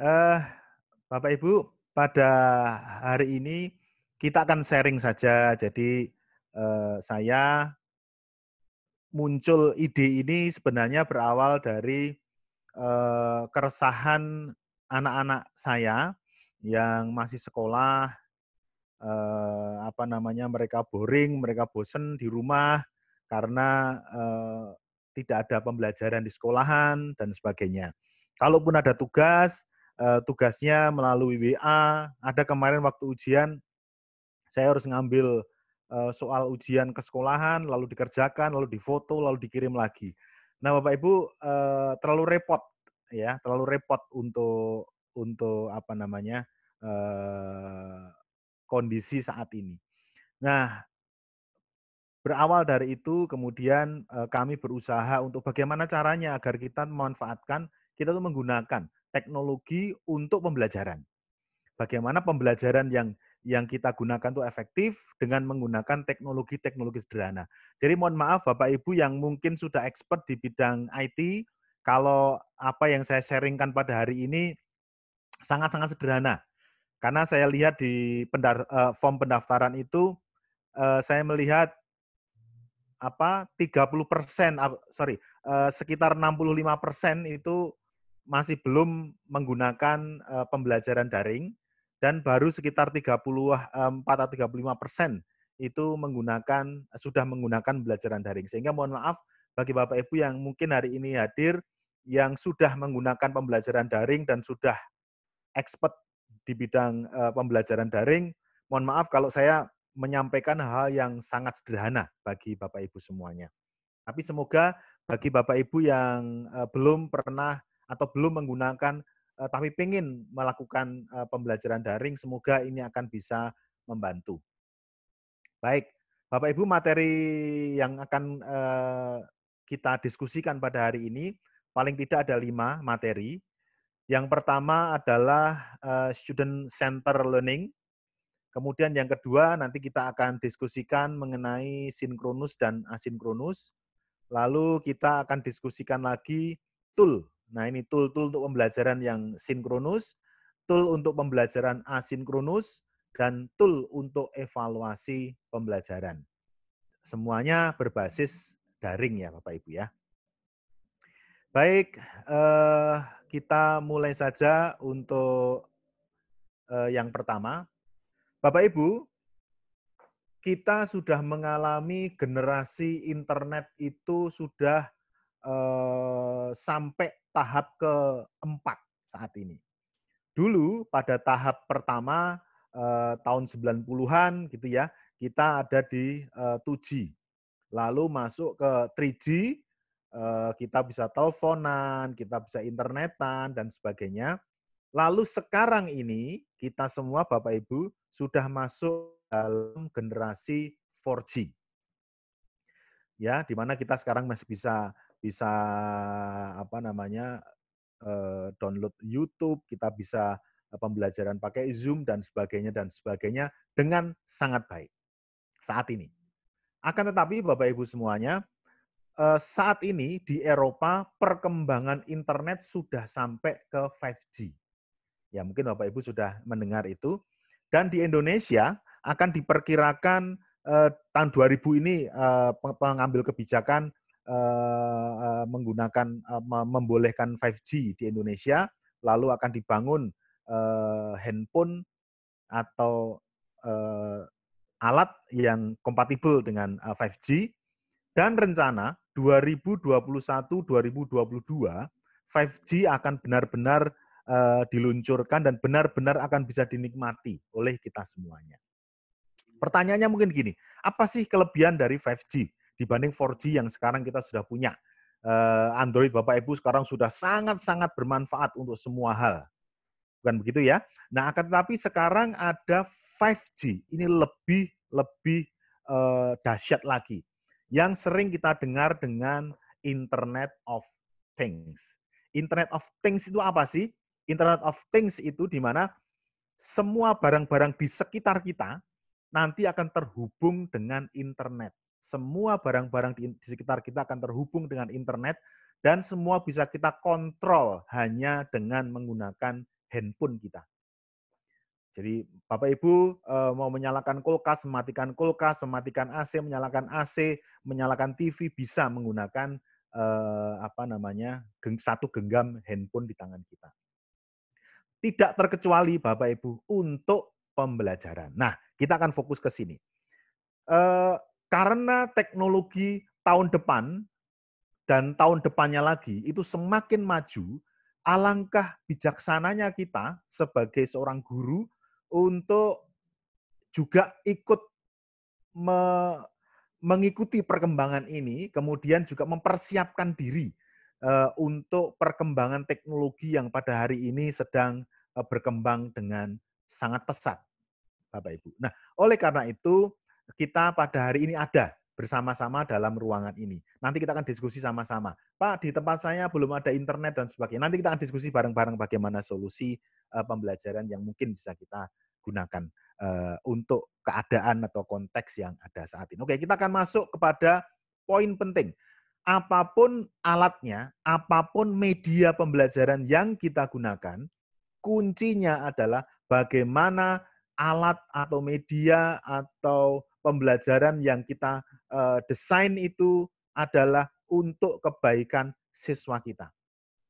Uh, Bapak Ibu, pada hari ini kita akan sharing saja. Jadi uh, saya muncul ide ini sebenarnya berawal dari uh, keresahan anak-anak saya yang masih sekolah. Uh, apa namanya mereka boring, mereka bosen di rumah karena uh, tidak ada pembelajaran di sekolahan dan sebagainya. Kalaupun ada tugas, Eh, tugasnya melalui WA. Ada kemarin waktu ujian, saya harus ngambil eh, soal ujian ke lalu dikerjakan, lalu difoto, lalu dikirim lagi. Nah, Bapak Ibu eh, terlalu repot ya, terlalu repot untuk untuk apa namanya kondisi saat ini. Nah, berawal dari itu kemudian kami berusaha untuk bagaimana caranya agar kita memanfaatkan kita tuh menggunakan teknologi untuk pembelajaran. Bagaimana pembelajaran yang yang kita gunakan itu efektif dengan menggunakan teknologi-teknologi sederhana. Jadi mohon maaf Bapak Ibu yang mungkin sudah expert di bidang IT, kalau apa yang saya sharingkan pada hari ini sangat-sangat sederhana. Karena saya lihat di pendar, eh, form pendaftaran itu eh, saya melihat apa 30 persen eh, sorry sekitar 65 persen itu masih belum menggunakan uh, pembelajaran daring dan baru sekitar 34 eh, atau 35 persen itu menggunakan sudah menggunakan pembelajaran daring. Sehingga mohon maaf bagi Bapak Ibu yang mungkin hari ini hadir yang sudah menggunakan pembelajaran daring dan sudah expert di bidang uh, pembelajaran daring. Mohon maaf kalau saya menyampaikan hal yang sangat sederhana bagi Bapak Ibu semuanya. Tapi semoga bagi Bapak Ibu yang belum pernah atau belum menggunakan eh, tapi pengen melakukan eh, pembelajaran daring, semoga ini akan bisa membantu. Baik, Bapak Ibu, materi yang akan eh, kita diskusikan pada hari ini paling tidak ada lima materi. Yang pertama adalah student center learning. Kemudian yang kedua nanti kita akan diskusikan mengenai sinkronus dan asinkronus. Lalu kita akan diskusikan lagi tool Nah, ini tool-tool untuk pembelajaran yang sinkronus, tool untuk pembelajaran asinkronus, dan tool untuk evaluasi pembelajaran. Semuanya berbasis daring ya Bapak Ibu ya. Baik, eh, kita mulai saja untuk eh, yang pertama. Bapak Ibu, kita sudah mengalami generasi internet itu sudah eh, sampai tahap keempat saat ini. Dulu pada tahap pertama eh, tahun 90-an gitu ya, kita ada di 2G. Eh, Lalu masuk ke 3G, eh, kita bisa teleponan, kita bisa internetan dan sebagainya. Lalu sekarang ini kita semua Bapak Ibu sudah masuk dalam generasi 4G. Ya, di mana kita sekarang masih bisa bisa apa namanya download YouTube, kita bisa pembelajaran pakai Zoom dan sebagainya dan sebagainya dengan sangat baik saat ini. Akan tetapi Bapak Ibu semuanya, saat ini di Eropa perkembangan internet sudah sampai ke 5G. Ya mungkin Bapak Ibu sudah mendengar itu. Dan di Indonesia akan diperkirakan eh, tahun 2000 ini eh, pengambil kebijakan Eh, eh, menggunakan eh, membolehkan 5G di Indonesia, lalu akan dibangun handphone atau alat yang kompatibel dengan 5G dan rencana 2021-2022 5G akan benar-benar diluncurkan dan benar-benar akan bisa dinikmati oleh kita semuanya. Pertanyaannya mungkin gini, apa sih kelebihan dari 5G? dibanding 4G yang sekarang kita sudah punya. Eh, Android Bapak Ibu sekarang sudah sangat-sangat bermanfaat untuk semua hal. Bukan begitu ya? Nah, akan tetapi sekarang ada 5G. Ini lebih lebih eh, dahsyat lagi. Yang sering kita dengar dengan Internet of Things. Internet of Things itu apa sih? Internet of Things itu di mana semua barang-barang di sekitar kita nanti akan terhubung dengan internet semua barang-barang di, di sekitar kita akan terhubung dengan internet dan semua bisa kita kontrol hanya dengan menggunakan handphone kita. Jadi Bapak Ibu eh, mau menyalakan kulkas, mematikan kulkas, mematikan AC, menyalakan AC, menyalakan TV bisa menggunakan eh, apa namanya satu genggam handphone di tangan kita. Tidak terkecuali Bapak Ibu untuk pembelajaran. Nah kita akan fokus ke sini. Eh, karena teknologi tahun depan dan tahun depannya lagi itu semakin maju, alangkah bijaksananya kita sebagai seorang guru untuk juga ikut me mengikuti perkembangan ini, kemudian juga mempersiapkan diri eh, untuk perkembangan teknologi yang pada hari ini sedang eh, berkembang dengan sangat pesat, Bapak Ibu. Nah, oleh karena itu kita pada hari ini ada bersama-sama dalam ruangan ini. Nanti kita akan diskusi sama-sama. Pak, di tempat saya belum ada internet dan sebagainya. Nanti kita akan diskusi bareng-bareng bagaimana solusi uh, pembelajaran yang mungkin bisa kita gunakan uh, untuk keadaan atau konteks yang ada saat ini. Oke, kita akan masuk kepada poin penting. Apapun alatnya, apapun media pembelajaran yang kita gunakan, kuncinya adalah bagaimana alat atau media atau pembelajaran yang kita eh, desain itu adalah untuk kebaikan siswa kita.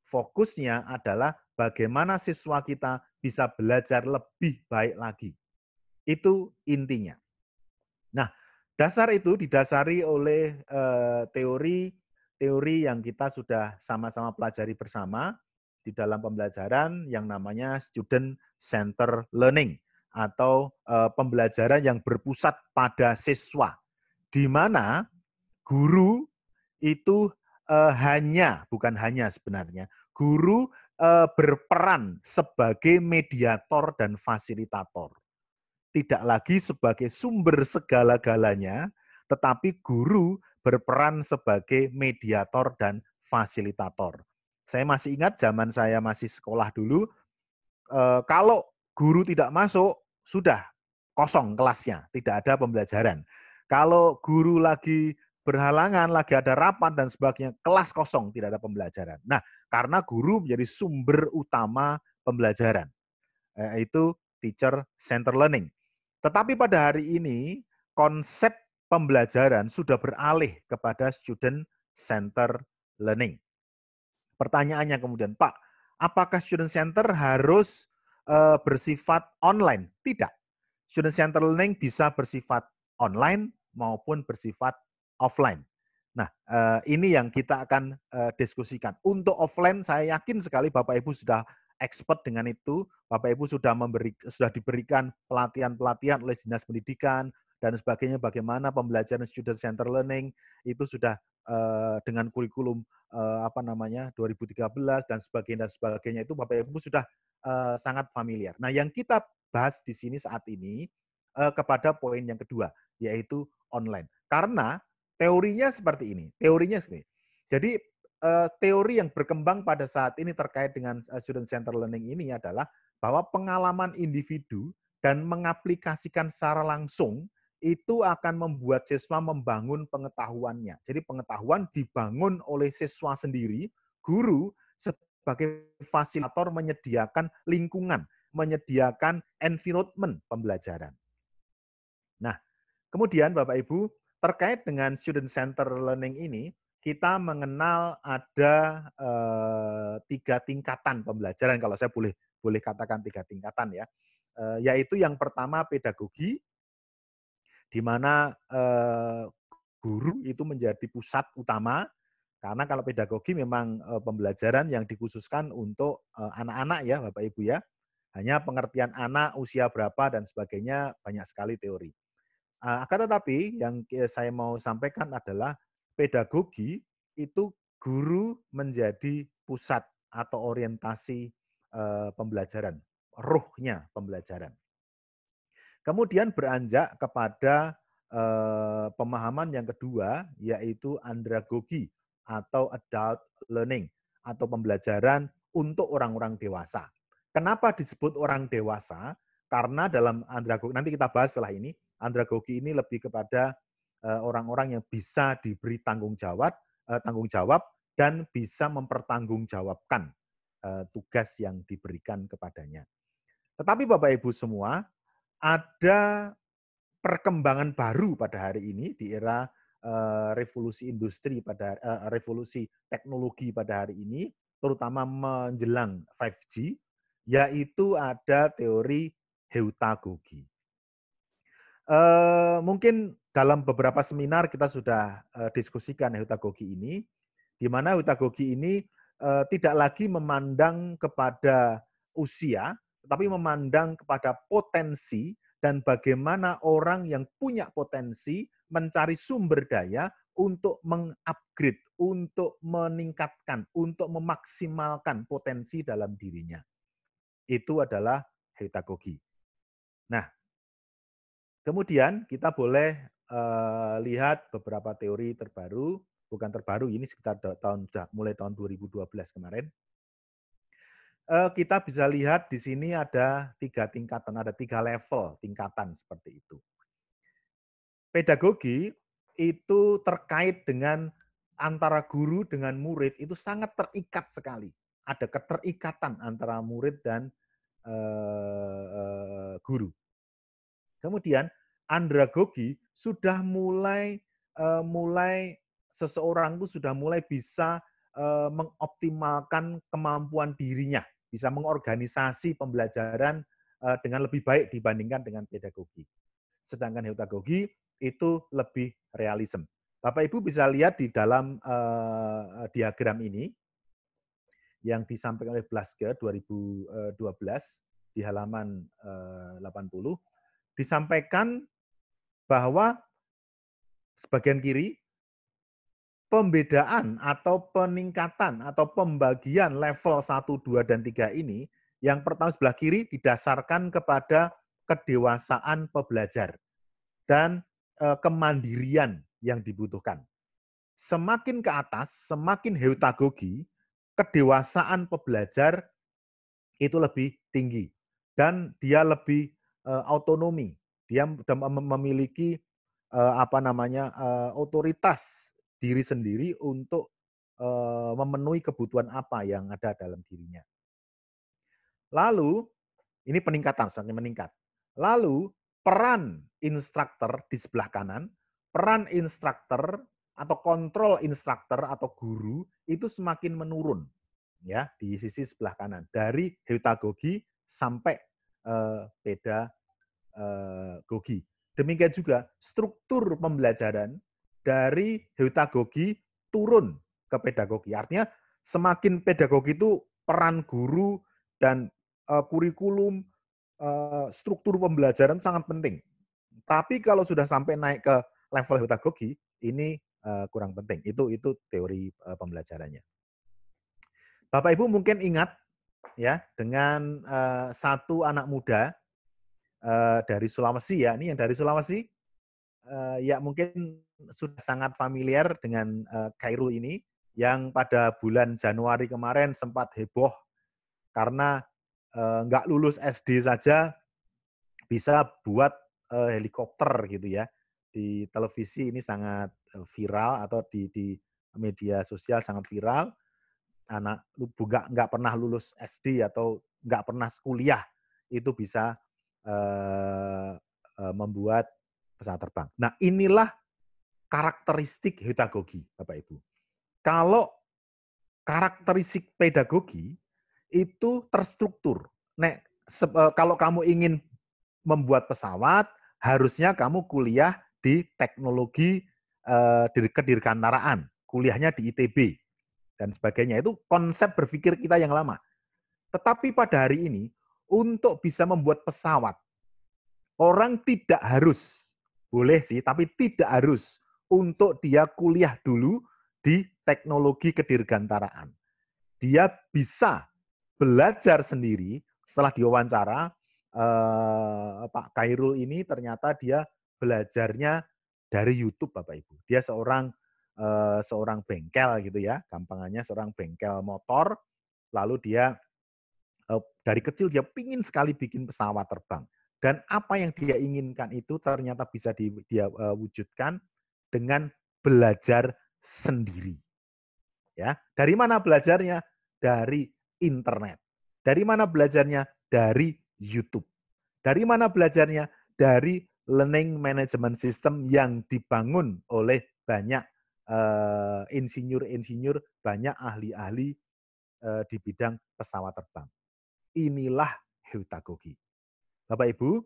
Fokusnya adalah bagaimana siswa kita bisa belajar lebih baik lagi. Itu intinya. Nah, dasar itu didasari oleh eh, teori teori yang kita sudah sama-sama pelajari bersama di dalam pembelajaran yang namanya student center learning atau pembelajaran yang berpusat pada siswa, di mana guru itu hanya, bukan hanya sebenarnya, guru berperan sebagai mediator dan fasilitator. Tidak lagi sebagai sumber segala-galanya, tetapi guru berperan sebagai mediator dan fasilitator. Saya masih ingat zaman saya masih sekolah dulu, kalau guru tidak masuk, sudah kosong kelasnya, tidak ada pembelajaran. Kalau guru lagi berhalangan, lagi ada rapat dan sebagainya, kelas kosong, tidak ada pembelajaran. Nah, karena guru menjadi sumber utama pembelajaran, yaitu eh, teacher center learning. Tetapi pada hari ini, konsep pembelajaran sudah beralih kepada student center learning. Pertanyaannya kemudian, Pak, apakah student center harus uh, bersifat online. Tidak. Student Center Learning bisa bersifat online maupun bersifat offline. Nah, eh, ini yang kita akan eh, diskusikan. Untuk offline, saya yakin sekali Bapak Ibu sudah expert dengan itu. Bapak Ibu sudah memberi sudah diberikan pelatihan-pelatihan oleh Dinas Pendidikan dan sebagainya bagaimana pembelajaran student center learning itu sudah Eh, dengan kurikulum eh, apa namanya 2013 dan sebagainya dan sebagainya itu Bapak Ibu sudah eh, sangat familiar. Nah, yang kita bahas di sini saat ini kepada poin yang kedua yaitu online. Karena teorinya seperti ini, teorinya seperti ini. Jadi teori yang berkembang pada saat ini terkait dengan student center learning ini adalah bahwa pengalaman individu dan mengaplikasikan secara langsung itu akan membuat siswa membangun pengetahuannya. Jadi pengetahuan dibangun oleh siswa sendiri, guru sebagai fasilitator menyediakan lingkungan, menyediakan environment pembelajaran. Nah, kemudian Bapak Ibu, terkait dengan student center learning ini, kita mengenal ada eh, tiga tingkatan pembelajaran kalau saya boleh boleh katakan tiga tingkatan ya. Eh, yaitu yang pertama pedagogi, di mana guru itu menjadi pusat utama karena kalau pedagogi memang pembelajaran yang dikhususkan untuk anak-anak ya Bapak Ibu ya. Hanya pengertian anak usia berapa dan sebagainya banyak sekali teori. Ah, akan tetapi yang saya mau sampaikan adalah pedagogi itu guru menjadi pusat atau orientasi pembelajaran, ruhnya pembelajaran. Kemudian beranjak kepada eh, pemahaman yang kedua, yaitu andragogi atau adult learning atau pembelajaran untuk orang-orang dewasa. Kenapa disebut orang dewasa? Karena dalam andragogi, nanti kita bahas setelah ini, andragogi ini lebih kepada eh, orang-orang yang bisa diberi tanggung jawab, eh, tanggung jawab dan bisa mempertanggungjawabkan tugas yang diberikan kepadanya. Tetapi Bapak Ibu semua, ada perkembangan baru pada hari ini di era uh, revolusi industri pada uh, revolusi teknologi pada hari ini, terutama menjelang 5G, yaitu ada teori heutagogi. Uh, mungkin dalam beberapa seminar kita sudah uh, diskusikan heutagogi ini, di mana heutagogi ini uh, tidak lagi memandang kepada usia, tetapi memandang kepada potensi dan bagaimana orang yang punya potensi mencari sumber daya untuk mengupgrade, untuk meningkatkan, untuk memaksimalkan potensi dalam dirinya. Itu adalah heitagogi. Nah, kemudian kita boleh uh, lihat beberapa teori terbaru, bukan terbaru, ini sekitar tahun mulai tahun 2012 kemarin Eh, kita bisa lihat di sini ada tiga tingkatan, ada tiga level tingkatan seperti itu. Pedagogi itu terkait dengan antara guru dengan murid itu sangat terikat sekali. Ada keterikatan antara murid dan eh, eh, guru. Kemudian andragogi sudah mulai mulai seseorang itu sudah mulai bisa mengoptimalkan kemampuan dirinya bisa mengorganisasi pembelajaran eh, dengan lebih baik dibandingkan dengan pedagogi. Sedangkan heutagogi itu lebih realisme. Bapak Ibu bisa lihat di dalam eh, diagram ini yang disampaikan oleh Blaske 2012 eh, di halaman uh, 80 disampaikan bahwa sebagian kiri pembedaan atau peningkatan atau pembagian level 1, 2, dan 3 ini yang pertama sebelah kiri didasarkan kepada kedewasaan pebelajar dan eh, kemandirian yang dibutuhkan. Semakin ke atas, semakin heutagogi, kedewasaan pebelajar itu lebih tinggi dan dia lebih otonomi, eh, dia memiliki eh, apa namanya otoritas diri sendiri untuk memenuhi kebutuhan apa yang ada dalam dirinya. Lalu, ini peningkatan, saatnya meningkat. Lalu, peran instruktur di sebelah kanan, peran instruktur atau kontrol instruktur atau guru itu semakin menurun ya di sisi sebelah kanan dari heutagogi sampai eh, pedagogi. Demikian juga struktur pembelajaran dari heutagogi turun ke pedagogi. Artinya semakin pedagogi itu peran guru dan uh, kurikulum uh, struktur pembelajaran sangat penting. Tapi kalau sudah sampai naik ke level heutagogi ini uh, kurang penting. Itu itu teori uh, pembelajarannya. Bapak Ibu mungkin ingat ya dengan uh, satu anak muda uh, dari Sulawesi ya, ini yang dari Sulawesi uh, ya mungkin sudah sangat familiar dengan uh, eh, Khairul ini yang pada bulan Januari kemarin sempat heboh karena uh, nggak lulus SD saja bisa buat uh, helikopter gitu ya di televisi ini sangat viral atau di, di media sosial sangat viral anak buka nggak nggak pernah lulus SD atau nggak pernah kuliah itu bisa uh, uh, membuat pesawat terbang. Nah, inilah karakteristik pedagogi, Bapak Ibu. Kalau karakteristik pedagogi itu terstruktur. Nek e, kalau kamu ingin membuat pesawat, harusnya kamu kuliah di teknologi eh, kedirgantaraan, kuliahnya di ITB dan sebagainya. Itu konsep berpikir kita yang lama. Tetapi pada hari ini untuk bisa membuat pesawat, orang tidak harus boleh sih, tapi tidak harus untuk dia kuliah dulu di teknologi kedirgantaraan. Dia bisa belajar sendiri setelah diwawancara eh, Pak Kairul ini ternyata dia belajarnya dari YouTube Bapak Ibu. Dia seorang eh, seorang bengkel gitu ya, gampangannya seorang bengkel motor lalu dia eh, dari kecil dia pingin sekali bikin pesawat terbang dan apa yang dia inginkan itu ternyata bisa di, dia uh, wujudkan dengan belajar sendiri. Ya, dari mana belajarnya? Dari internet. Dari mana belajarnya? Dari YouTube. Dari mana belajarnya? Dari learning management system yang dibangun oleh banyak eh, insinyur-insinyur, banyak ahli-ahli uh, di bidang pesawat terbang. Inilah heutagogi. Bapak Ibu,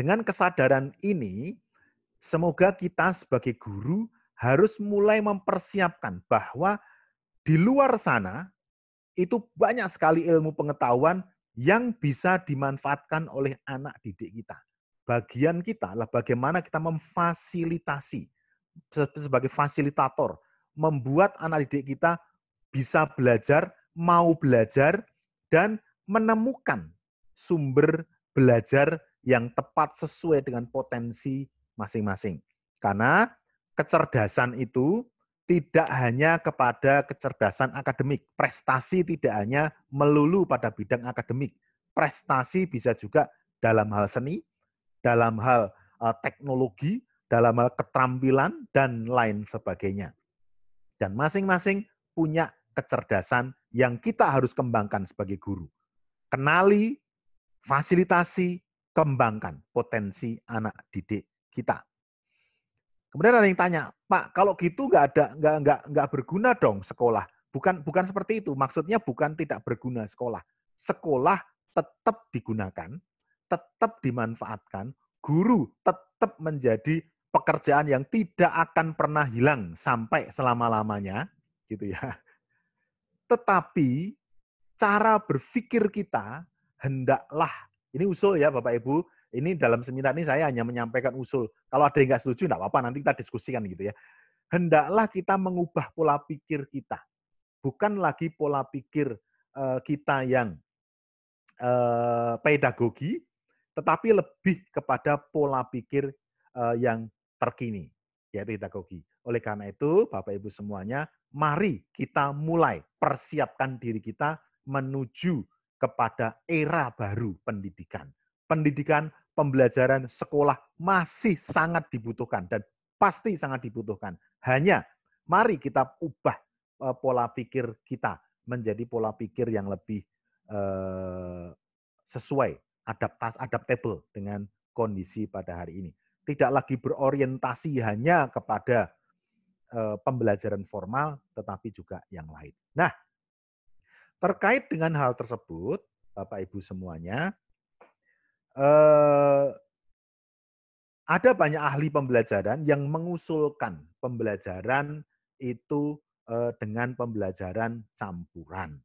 dengan kesadaran ini, semoga kita sebagai guru harus mulai mempersiapkan bahwa di luar sana itu banyak sekali ilmu pengetahuan yang bisa dimanfaatkan oleh anak didik kita. Bagian kita adalah bagaimana kita memfasilitasi sebagai fasilitator, membuat anak didik kita bisa belajar, mau belajar, dan menemukan sumber belajar yang tepat sesuai dengan potensi masing-masing. Karena kecerdasan itu tidak hanya kepada kecerdasan akademik. Prestasi tidak hanya melulu pada bidang akademik. Prestasi bisa juga dalam hal seni, dalam hal eh, teknologi, dalam hal keterampilan, dan lain sebagainya. Dan masing-masing punya kecerdasan yang kita harus kembangkan sebagai guru. Kenali fasilitasi, kembangkan potensi anak didik kita. Kemudian ada yang tanya, Pak, kalau gitu nggak ada nggak nggak nggak berguna dong sekolah. Bukan bukan seperti itu. Maksudnya bukan tidak berguna sekolah. Sekolah tetap digunakan, tetap dimanfaatkan, guru tetap menjadi pekerjaan yang tidak akan pernah hilang sampai selama-lamanya, gitu ya. Tetapi cara berpikir kita hendaklah ini usul ya Bapak Ibu, ini dalam seminar ini saya hanya menyampaikan usul. Kalau ada yang nggak setuju, nggak apa-apa, nanti kita diskusikan gitu ya. Hendaklah kita mengubah pola pikir kita. Bukan lagi pola pikir eh, kita yang eh, pedagogi, tetapi lebih kepada pola pikir eh, yang terkini, yaitu pedagogi. Oleh karena itu, Bapak-Ibu semuanya, mari kita mulai persiapkan diri kita menuju kepada era baru pendidikan. Pendidikan, pembelajaran, sekolah masih sangat dibutuhkan dan pasti sangat dibutuhkan. Hanya mari kita ubah e, pola pikir kita menjadi pola pikir yang lebih eh, sesuai, adaptas, adaptable dengan kondisi pada hari ini. Tidak lagi berorientasi hanya kepada eh, pembelajaran formal, tetapi juga yang lain. Nah, Terkait dengan hal tersebut, Bapak Ibu semuanya, eh, ada banyak ahli pembelajaran yang mengusulkan pembelajaran itu eh, dengan pembelajaran campuran.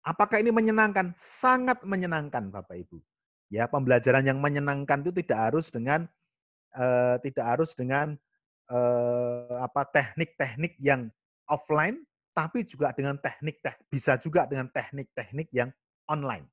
Apakah ini menyenangkan? Sangat menyenangkan, Bapak Ibu. Ya, pembelajaran yang menyenangkan itu tidak harus dengan eh, tidak harus dengan eh, apa teknik-teknik yang offline tapi juga dengan teknik teh bisa juga dengan teknik-teknik yang online.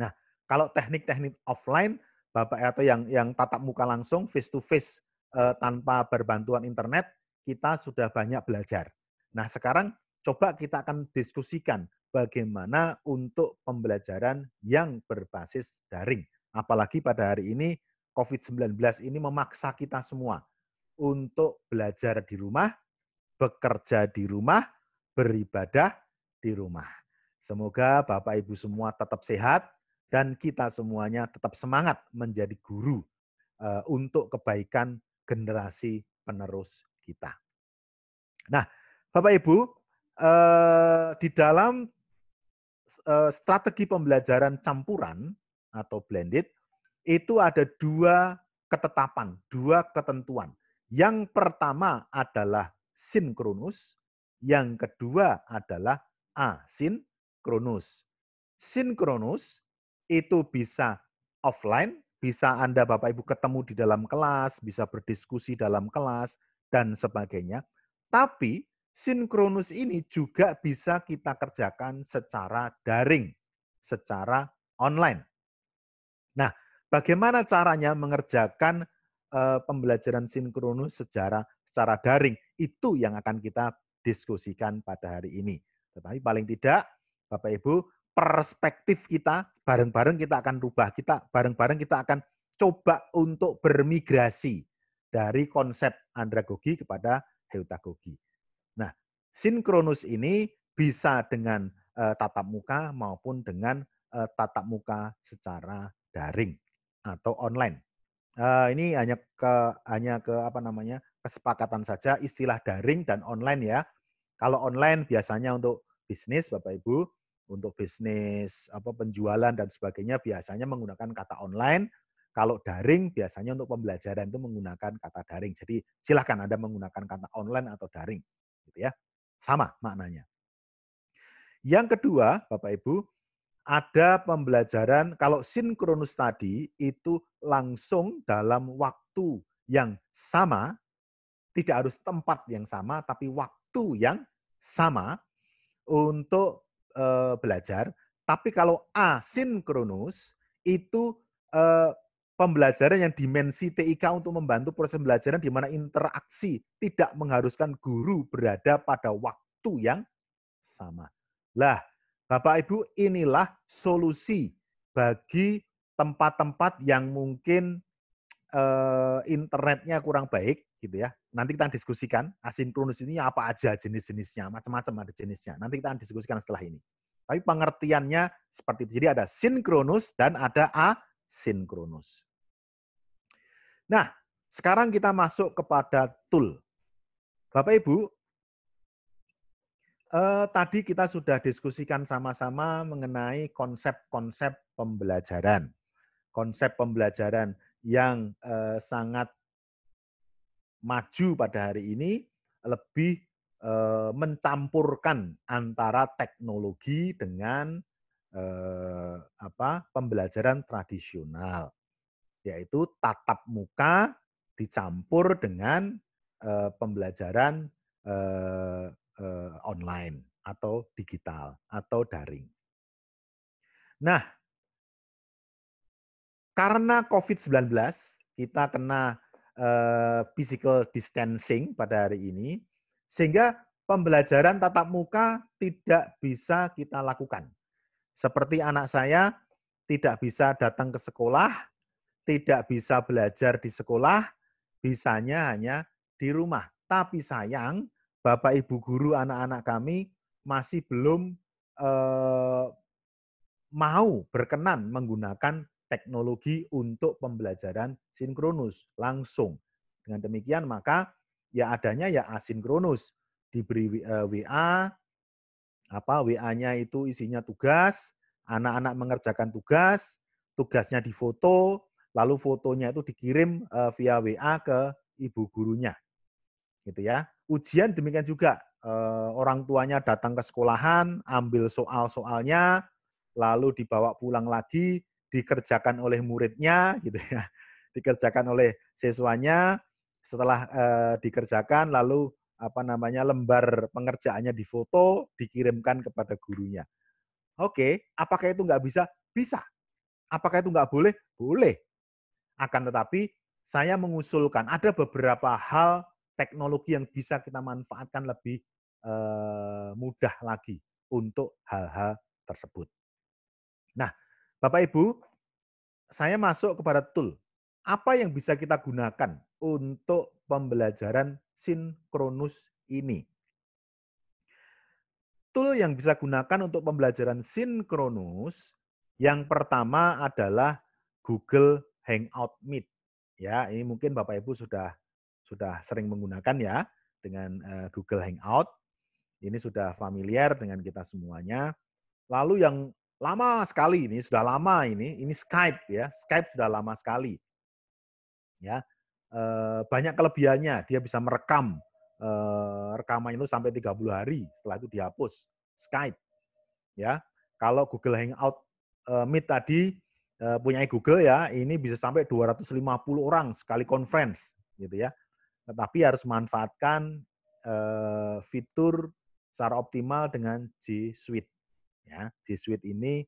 Nah, kalau teknik-teknik offline Bapak atau yang yang tatap muka langsung face to face eh, tanpa berbantuan internet, kita sudah banyak belajar. Nah, sekarang coba kita akan diskusikan bagaimana untuk pembelajaran yang berbasis daring. Apalagi pada hari ini COVID-19 ini memaksa kita semua untuk belajar di rumah, bekerja di rumah, beribadah di rumah. Semoga Bapak Ibu semua tetap sehat dan kita semuanya tetap semangat menjadi guru eh, untuk kebaikan generasi penerus kita. Nah, Bapak Ibu, eh, di dalam eh, strategi pembelajaran campuran atau blended itu ada dua ketetapan, dua ketentuan. Yang pertama adalah sinkronus, yang kedua adalah asinkronus. Sinkronus itu bisa offline, bisa Anda Bapak Ibu ketemu di dalam kelas, bisa berdiskusi dalam kelas, dan sebagainya. Tapi sinkronus ini juga bisa kita kerjakan secara daring, secara online. Nah, bagaimana caranya mengerjakan eh, pembelajaran sinkronus secara secara daring? Itu yang akan kita diskusikan pada hari ini. Tetapi paling tidak, Bapak Ibu, perspektif kita bareng-bareng kita akan rubah, kita bareng-bareng kita akan coba untuk bermigrasi dari konsep andragogi kepada heutagogi. Nah, sinkronus ini bisa dengan uh, tatap muka maupun dengan uh, tatap muka secara daring atau online. Uh, ini hanya ke hanya ke apa namanya kesepakatan saja istilah daring dan online ya. Kalau online biasanya untuk bisnis Bapak Ibu, untuk bisnis apa penjualan dan sebagainya biasanya menggunakan kata online. Kalau daring biasanya untuk pembelajaran itu menggunakan kata daring. Jadi silahkan Anda menggunakan kata online atau daring, gitu ya. Sama maknanya. Yang kedua, Bapak Ibu, ada pembelajaran kalau sinkronus tadi itu langsung dalam waktu yang sama, tidak harus tempat yang sama, tapi waktu waktu yang sama untuk uh, belajar, tapi kalau asinkronus itu uh, pembelajaran yang dimensi TIK untuk membantu proses pembelajaran di mana interaksi tidak mengharuskan guru berada pada waktu yang sama. Lah, Bapak Ibu, inilah solusi bagi tempat-tempat yang mungkin uh, internetnya kurang baik gitu ya. Nanti kita diskusikan asinkronus ini apa aja jenis-jenisnya, macam-macam ada jenisnya. Nanti kita diskusikan setelah ini. Tapi pengertiannya seperti itu. Jadi ada sinkronus dan ada asinkronus. Nah, sekarang kita masuk kepada tool. Bapak Ibu, eh, tadi kita sudah diskusikan sama-sama mengenai konsep-konsep pembelajaran. Konsep pembelajaran yang sangat maju pada hari ini lebih mencampurkan antara teknologi dengan apa pembelajaran tradisional yaitu tatap muka dicampur dengan pembelajaran online atau digital atau daring. Nah, karena COVID-19 kita kena uh, physical distancing pada hari ini sehingga pembelajaran tatap muka tidak bisa kita lakukan. Seperti anak saya tidak bisa datang ke sekolah, tidak bisa belajar di sekolah, bisanya hanya di rumah. Tapi sayang, Bapak Ibu guru anak-anak kami masih belum eh, mau berkenan menggunakan teknologi untuk pembelajaran sinkronus langsung. Dengan demikian maka ya adanya ya asinkronus diberi WA eh, apa WA-nya itu isinya tugas, anak-anak mengerjakan tugas, tugasnya difoto, lalu fotonya itu dikirim eh, via WA ke ibu gurunya. Gitu ya. Ujian demikian juga eh, orang tuanya datang ke sekolahan, ambil soal-soalnya, lalu dibawa pulang lagi, dikerjakan oleh muridnya gitu ya dikerjakan oleh siswanya setelah e, dikerjakan lalu apa namanya lembar pengerjaannya difoto dikirimkan kepada gurunya oke apakah itu nggak bisa bisa apakah itu nggak boleh boleh akan tetapi saya mengusulkan ada beberapa hal teknologi yang bisa kita manfaatkan lebih e, mudah lagi untuk hal-hal tersebut nah Bapak Ibu, saya masuk kepada tool. Apa yang bisa kita gunakan untuk pembelajaran sinkronus ini? Tool yang bisa gunakan untuk pembelajaran sinkronus yang pertama adalah Google Hangout Meet. Ya, ini mungkin Bapak Ibu sudah sudah sering menggunakan ya dengan eh, Google Hangout. Ini sudah familiar dengan kita semuanya. Lalu yang lama sekali ini, sudah lama ini, ini Skype ya, Skype sudah lama sekali. Ya, eh, banyak kelebihannya, dia bisa merekam eh, rekaman itu sampai 30 hari, setelah itu dihapus Skype. Ya, kalau Google Hangout eh, Meet tadi punya Google ya, ini bisa sampai 250 orang sekali conference gitu ya. Tetapi harus memanfaatkan fitur secara optimal dengan G Suite Ya, G Suite ini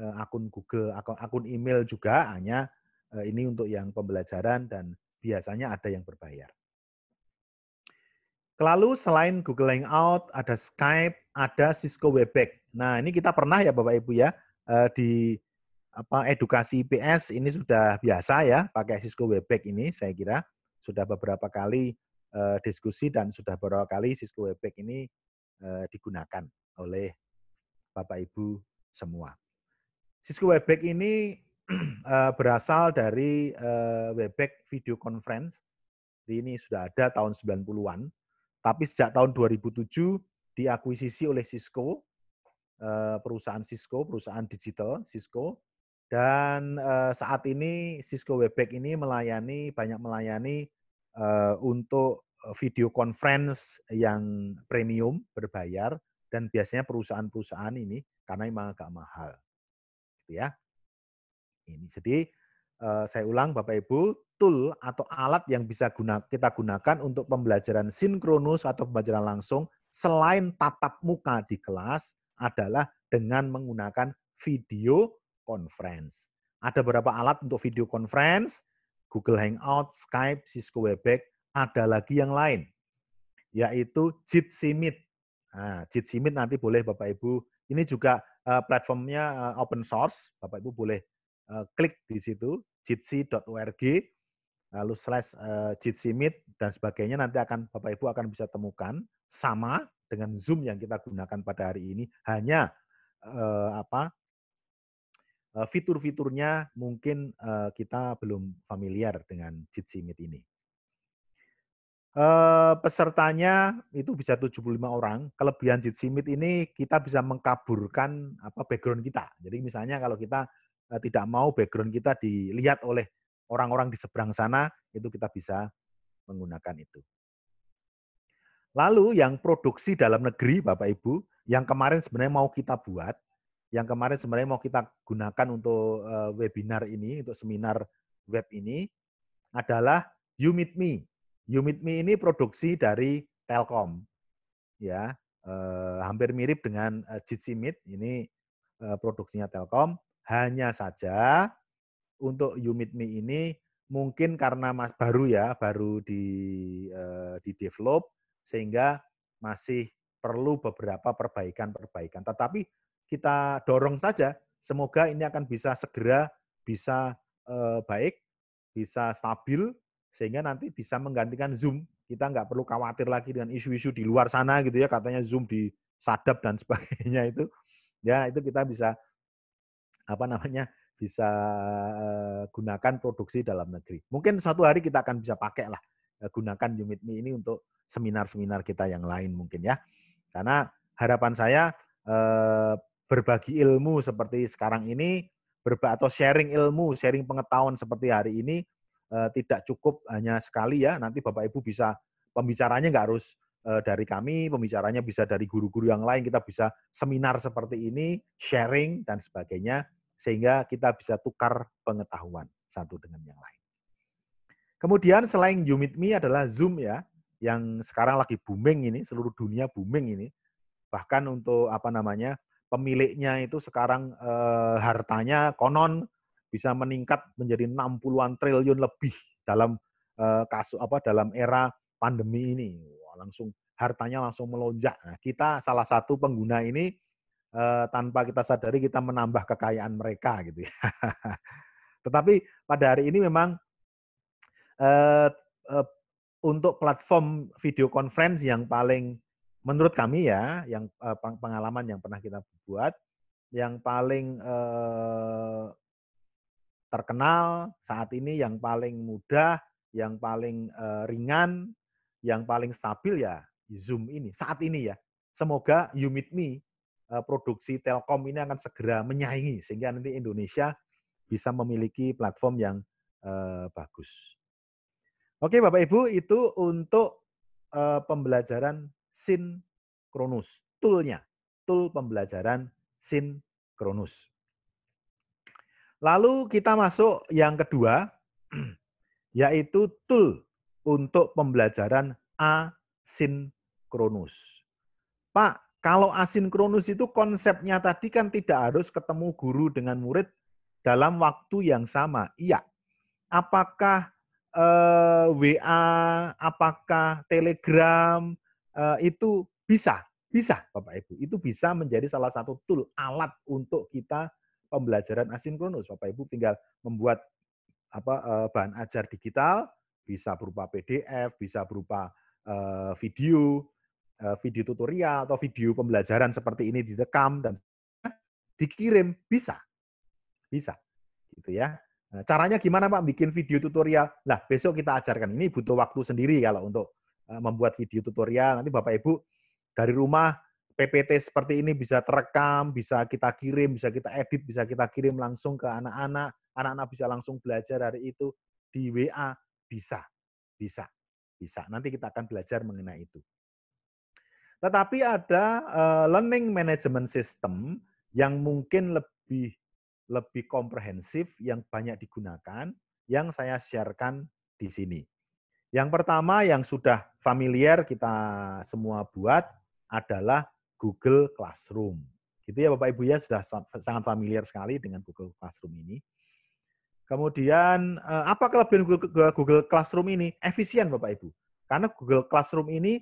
eh, akun Google, akun, akun email juga, hanya eh, ini untuk yang pembelajaran dan biasanya ada yang berbayar. Lalu selain Google Hangout, ada Skype, ada Cisco Webex. Nah, ini kita pernah ya Bapak Ibu ya eh, di apa edukasi IPS ini sudah biasa ya pakai Cisco Webex ini saya kira sudah beberapa kali diskusi dan sudah beberapa kali Cisco Webex ini digunakan oleh Bapak Ibu semua. Cisco Webex ini eh, berasal dari eh, Webex video conference. Ini sudah ada tahun 90-an, tapi sejak tahun 2007 diakuisisi oleh Cisco, eh, perusahaan Cisco, perusahaan digital Cisco, dan saat ini Cisco Webex ini melayani banyak melayani untuk video conference yang premium berbayar dan biasanya perusahaan-perusahaan ini karena memang agak mahal. Gitu ya. Ini jadi saya ulang Bapak Ibu, tool atau alat yang bisa guna, kita gunakan untuk pembelajaran sinkronus atau pembelajaran langsung selain tatap muka di kelas adalah dengan menggunakan video conference. Ada beberapa alat untuk video conference, Google Hangout, Skype, Cisco Webex, ada lagi yang lain, yaitu Jitsi Meet. Nah, cheat sheet nanti boleh Bapak Ibu. Ini juga eh, platformnya eh, open source, Bapak Ibu boleh eh, klik di situ jitsi.org lalu slash jitsimit dan sebagainya nanti akan Bapak Ibu akan bisa temukan sama dengan Zoom yang kita gunakan pada hari ini hanya apa fitur-fiturnya mungkin kita belum familiar dengan jitsimit ini pesertanya itu bisa 75 orang. Kelebihan Jitsimit ini kita bisa mengkaburkan apa background kita. Jadi misalnya kalau kita tidak mau background kita dilihat oleh orang-orang di seberang sana, itu kita bisa menggunakan itu. Lalu yang produksi dalam negeri Bapak Ibu, yang kemarin sebenarnya mau kita buat, yang kemarin sebenarnya mau kita gunakan untuk webinar ini, untuk seminar web ini adalah You Meet Me You ini produksi dari Telkom. Ya, eh, hampir mirip dengan eh, Jitsi Meet, ini eh, produksinya Telkom. Hanya saja untuk You ini mungkin karena mas baru ya, baru di eh, di develop sehingga masih perlu beberapa perbaikan-perbaikan. Tetapi kita dorong saja, semoga ini akan bisa segera bisa eh, baik, bisa stabil sehingga nanti bisa menggantikan Zoom. Kita nggak perlu khawatir lagi dengan isu-isu di luar sana gitu ya, katanya Zoom di disadap dan sebagainya itu. Ya, itu kita bisa apa namanya? bisa eh, gunakan produksi dalam negeri. Mungkin satu hari kita akan bisa pakai lah eh, gunakan Yumitmi ini untuk seminar-seminar kita yang lain mungkin ya. Karena harapan saya eh, berbagi ilmu seperti sekarang ini, berba atau sharing ilmu, sharing pengetahuan seperti hari ini Eh, tidak cukup hanya sekali ya. Nanti Bapak Ibu bisa pembicaranya nggak harus eh, dari kami, pembicaranya bisa dari guru-guru yang lain. Kita bisa seminar seperti ini, sharing dan sebagainya, sehingga kita bisa tukar pengetahuan satu dengan yang lain. Kemudian selain You Meet Me adalah Zoom ya, yang sekarang lagi booming ini, seluruh dunia booming ini. Bahkan untuk apa namanya pemiliknya itu sekarang eh, hartanya konon bisa meningkat menjadi 60-an triliun lebih dalam eh, kasus apa dalam era pandemi ini. Wah, langsung hartanya langsung melonjak. Nah, kita salah satu pengguna ini eh, tanpa kita sadari kita menambah kekayaan mereka gitu ya. Tetapi pada hari ini memang eh, eh, untuk platform video conference yang paling menurut kami ya, yang eh, pengalaman yang pernah kita buat, yang paling eh, terkenal saat ini yang paling mudah, yang paling ringan, yang paling stabil ya Zoom ini saat ini ya. Semoga You Meet Me produksi Telkom ini akan segera menyaingi sehingga nanti Indonesia bisa memiliki platform yang bagus. Oke Bapak Ibu itu untuk uh, pembelajaran sinkronus toolnya, tool pembelajaran sinkronus. Lalu kita masuk yang kedua, yaitu tool untuk pembelajaran asinkronus. Pak, kalau asinkronus itu konsepnya tadi kan tidak harus ketemu guru dengan murid dalam waktu yang sama. Iya. Apakah eh, WA, apakah Telegram eh, itu bisa? Bisa, Bapak Ibu. Itu bisa menjadi salah satu tool alat untuk kita pembelajaran asinkronus. Bapak Ibu tinggal membuat apa eh, bahan ajar digital bisa berupa PDF, bisa berupa eh, video, eh, video tutorial atau video pembelajaran seperti ini direkam dan dikirim bisa. Bisa. Gitu ya. Nah, caranya gimana Pak bikin video tutorial? lah besok kita ajarkan. Ini butuh waktu sendiri kalau untuk membuat video tutorial. Nanti Bapak Ibu dari rumah PPT seperti ini bisa terekam, bisa kita kirim, bisa kita edit, bisa kita kirim langsung ke anak-anak. Anak-anak bisa langsung belajar dari itu di WA. Bisa, bisa, bisa. Nanti kita akan belajar mengenai itu. Tetapi ada eh, learning management system yang mungkin lebih lebih komprehensif yang banyak digunakan yang saya sharekan di sini. Yang pertama yang sudah familiar kita semua buat adalah Google Classroom. Gitu ya Bapak Ibu ya sudah sangat familiar sekali dengan Google Classroom ini. Kemudian eh, apa kelebihan Google, Google Classroom ini? Efisien Bapak Ibu. Karena Google Classroom ini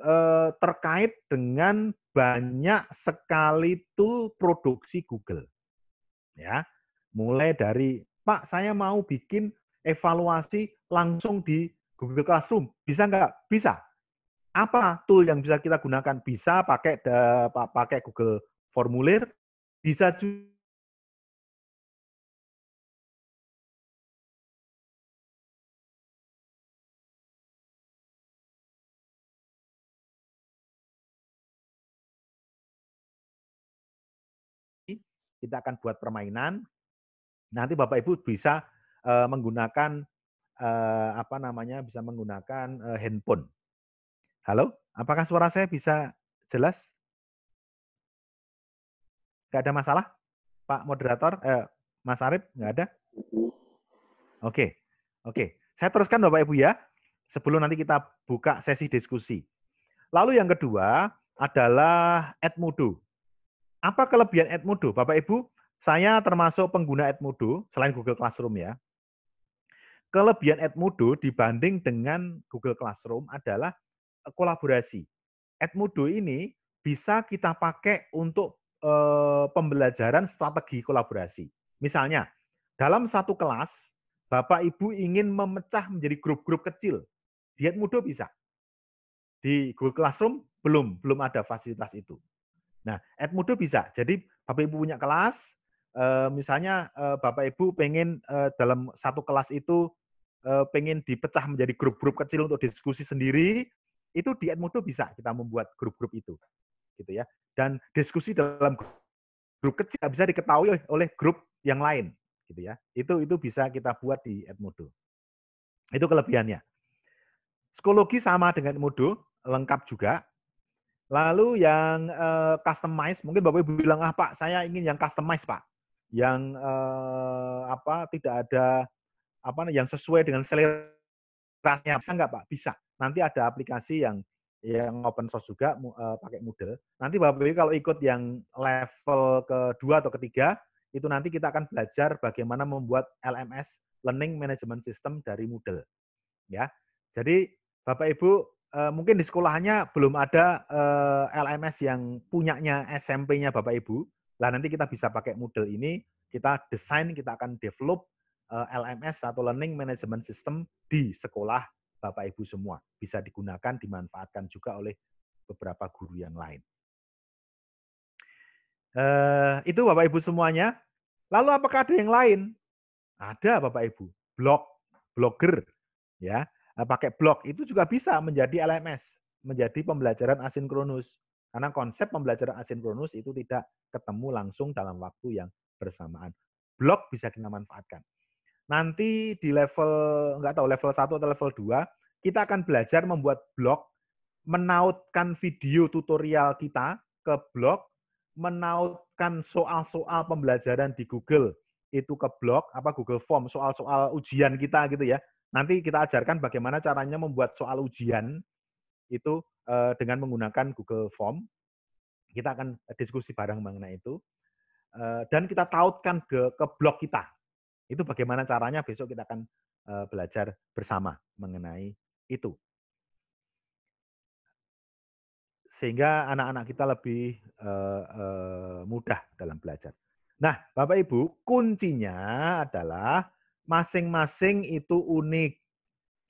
eh, terkait dengan banyak sekali tool produksi Google. Ya, mulai dari Pak, saya mau bikin evaluasi langsung di Google Classroom. Bisa enggak? Bisa apa tool yang bisa kita gunakan? Bisa pakai de, pakai Google formulir, bisa juga kita akan buat permainan. Nanti Bapak Ibu bisa uh, menggunakan uh, apa namanya? bisa menggunakan uh, handphone Halo, apakah suara saya bisa jelas? Tidak ada masalah? Pak Moderator, eh, Mas Arif, nggak ada? Oke, oke. Saya teruskan Bapak-Ibu ya, sebelum nanti kita buka sesi diskusi. Lalu yang kedua adalah Edmodo. Apa kelebihan Edmodo? Bapak-Ibu, saya termasuk pengguna Edmodo, selain Google Classroom ya. Kelebihan Edmodo dibanding dengan Google Classroom adalah kolaborasi. Edmodo ini bisa kita pakai untuk e, pembelajaran strategi kolaborasi. Misalnya, dalam satu kelas, Bapak Ibu ingin memecah menjadi grup-grup kecil. Di Edmodo bisa. Di Google Classroom belum, belum ada fasilitas itu. Nah, Edmodo bisa. Jadi Bapak Ibu punya kelas, e, misalnya e, Bapak Ibu pengen e, dalam satu kelas itu pengen dipecah menjadi grup-grup kecil untuk diskusi sendiri, itu di Edmodo bisa kita membuat grup-grup itu. Gitu ya. Dan diskusi dalam grup kecil bisa diketahui oleh grup yang lain gitu ya. Itu itu bisa kita buat di Edmodo. Itu kelebihannya. Psikologi sama dengan Edmodo, lengkap juga. Lalu yang uh, customize, mungkin Bapak Ibu bilang ah Pak, saya ingin yang customize Pak, yang uh, apa tidak ada apa yang sesuai dengan selera bisa nggak Pak? Bisa nanti ada aplikasi yang yang open source juga uh, pakai Moodle. Nanti Bapak Ibu kalau ikut yang level kedua atau ketiga, itu nanti kita akan belajar bagaimana membuat LMS Learning Management System dari Moodle. Ya. Jadi Bapak Ibu uh, mungkin di sekolahnya belum ada uh, eh, LMS yang punyanya SMP-nya Bapak Ibu. Lah nanti kita bisa pakai Moodle ini, kita desain, kita akan develop uh, LMS atau Learning Management System di sekolah Bapak Ibu semua. Bisa digunakan, dimanfaatkan juga oleh beberapa guru yang lain. Uh, itu Bapak Ibu semuanya. Lalu apakah ada yang lain? Ada Bapak Ibu, blog, blogger ya. Eh, pakai blog itu juga bisa menjadi LMS, menjadi pembelajaran asinkronus. Karena konsep pembelajaran asinkronus itu tidak ketemu langsung dalam waktu yang bersamaan. Blog bisa kita manfaatkan. Nanti di level, nggak tahu level 1 atau level 2, kita akan belajar membuat blog, menautkan video tutorial kita ke blog, menautkan soal-soal pembelajaran di Google itu ke blog, apa Google Form, soal-soal ujian kita gitu ya. Nanti kita ajarkan bagaimana caranya membuat soal ujian itu eh, dengan menggunakan Google Form. Kita akan diskusi bareng mengenai itu eh, dan kita tautkan ke, ke blog kita. Itu bagaimana caranya besok kita akan belajar bersama mengenai itu. Sehingga anak-anak kita lebih mudah dalam belajar. Nah, Bapak Ibu, kuncinya adalah masing-masing itu unik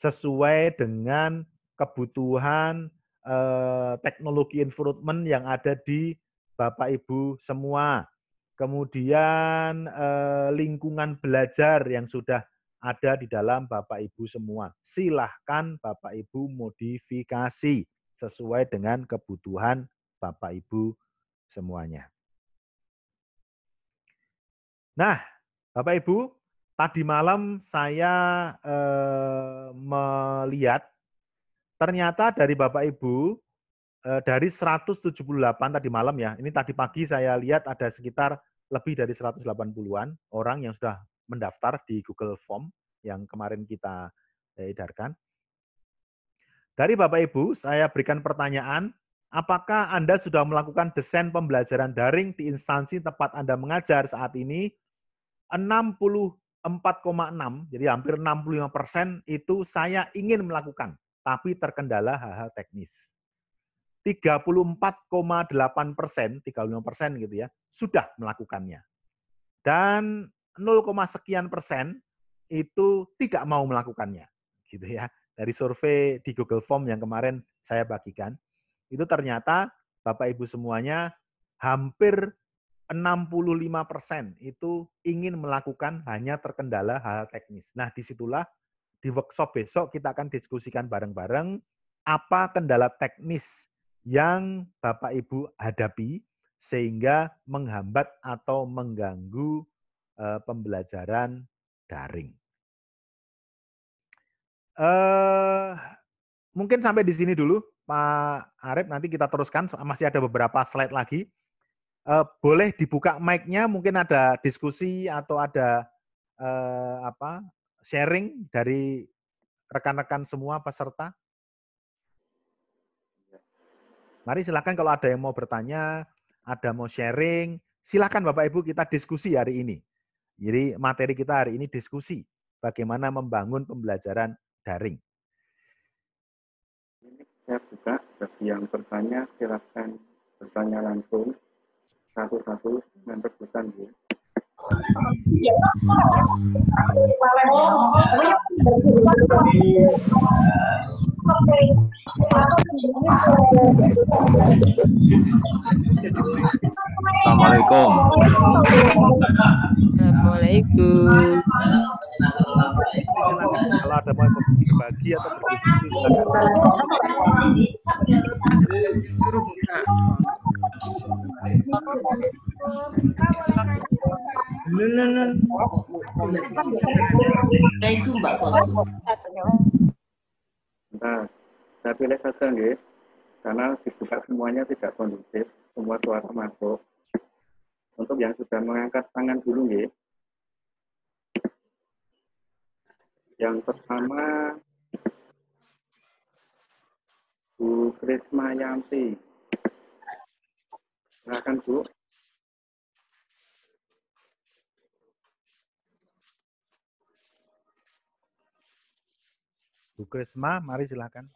sesuai dengan kebutuhan teknologi improvement yang ada di Bapak Ibu semua kemudian eh, lingkungan belajar yang sudah ada di dalam Bapak Ibu semua. Silahkan Bapak Ibu modifikasi sesuai dengan kebutuhan Bapak Ibu semuanya. Nah, Bapak Ibu, tadi malam saya eh, melihat ternyata dari Bapak Ibu eh, dari 178 tadi malam ya, ini tadi pagi saya lihat ada sekitar lebih dari 180-an orang yang sudah mendaftar di Google Form yang kemarin kita eh, edarkan. Dari Bapak Ibu, saya berikan pertanyaan, apakah Anda sudah melakukan desain pembelajaran daring di instansi tempat Anda mengajar saat ini? 64,6, jadi hampir 65 persen itu saya ingin melakukan, tapi terkendala hal-hal teknis. 34,8 persen, 35 persen gitu ya, sudah melakukannya. Dan 0, sekian persen itu tidak mau melakukannya. Gitu ya. Dari survei di Google Form yang kemarin saya bagikan, itu ternyata Bapak Ibu semuanya hampir 65 persen itu ingin melakukan hanya terkendala hal -hal teknis. Nah, disitulah di workshop besok kita akan diskusikan bareng-bareng apa kendala teknis yang Bapak Ibu hadapi sehingga menghambat atau mengganggu eh, pembelajaran daring. Eh, mungkin sampai di sini dulu, Pak Arif. Nanti kita teruskan. Masih ada beberapa slide lagi. Eh, boleh dibuka mic-nya. Mungkin ada diskusi atau ada apa sharing dari rekan-rekan semua peserta. Mari silakan kalau ada yang mau bertanya, ada mau sharing, silakan Bapak Ibu kita diskusi hari ini. Jadi materi kita hari ini diskusi bagaimana membangun pembelajaran daring. Ini Saya buka bagi yang bertanya silakan bertanya langsung satu-satu dan rebutan ya. Assalamualaikum. Assalamualaikum. Kalau ada mau berbagi atau berdiskusi itu Mbak Bos. Nah, saya pilih saja nggih. Karena dibuka semuanya tidak kondusif, semua suara masuk. Untuk yang sudah mengangkat tangan dulu nggih. Yang pertama Bu Krisma Yanti. Silakan Bu. Bu Krisma, mari silakan.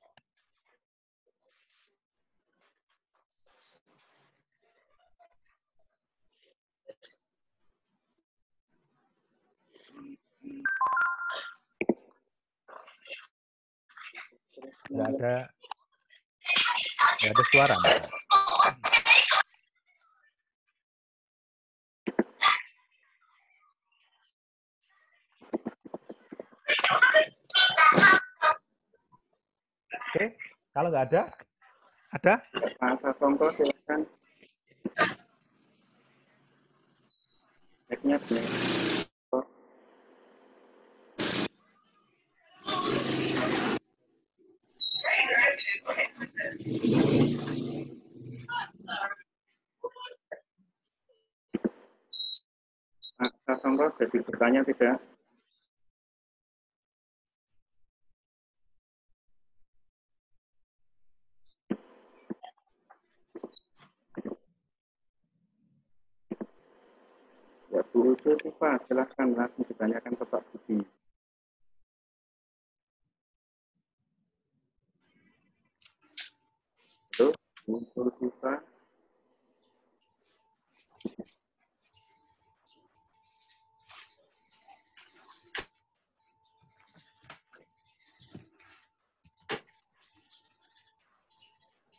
Tidak ada, tidak ada suara. Mbak. Oke, kalau nggak ada, ada? Mas Sasongko silakan. mic Mas Sasongko jadi bertanya tidak? Bu Pak, silahkan langsung ditanyakan ke Pak Budi. Halo, Bu Yusufah.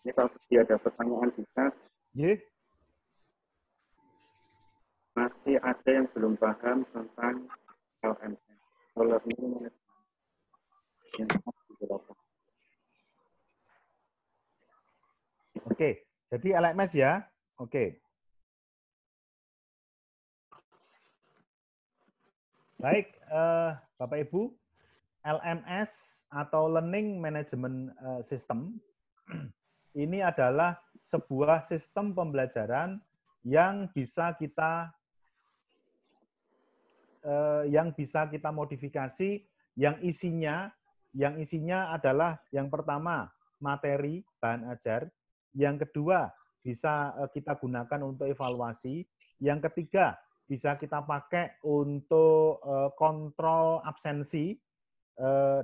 Ini kalau Budi ada pertanyaan di chat. Yeah masih ada yang belum paham tentang LMS, learning management. Oke, jadi LMS ya. Oke. Baik, eh, Bapak Ibu, LMS atau Learning Management eh, System ini adalah sebuah sistem pembelajaran yang bisa kita Eh, yang bisa kita modifikasi yang isinya yang isinya adalah yang pertama materi bahan ajar, yang kedua bisa eh, kita gunakan untuk evaluasi, yang ketiga bisa kita pakai untuk eh, kontrol absensi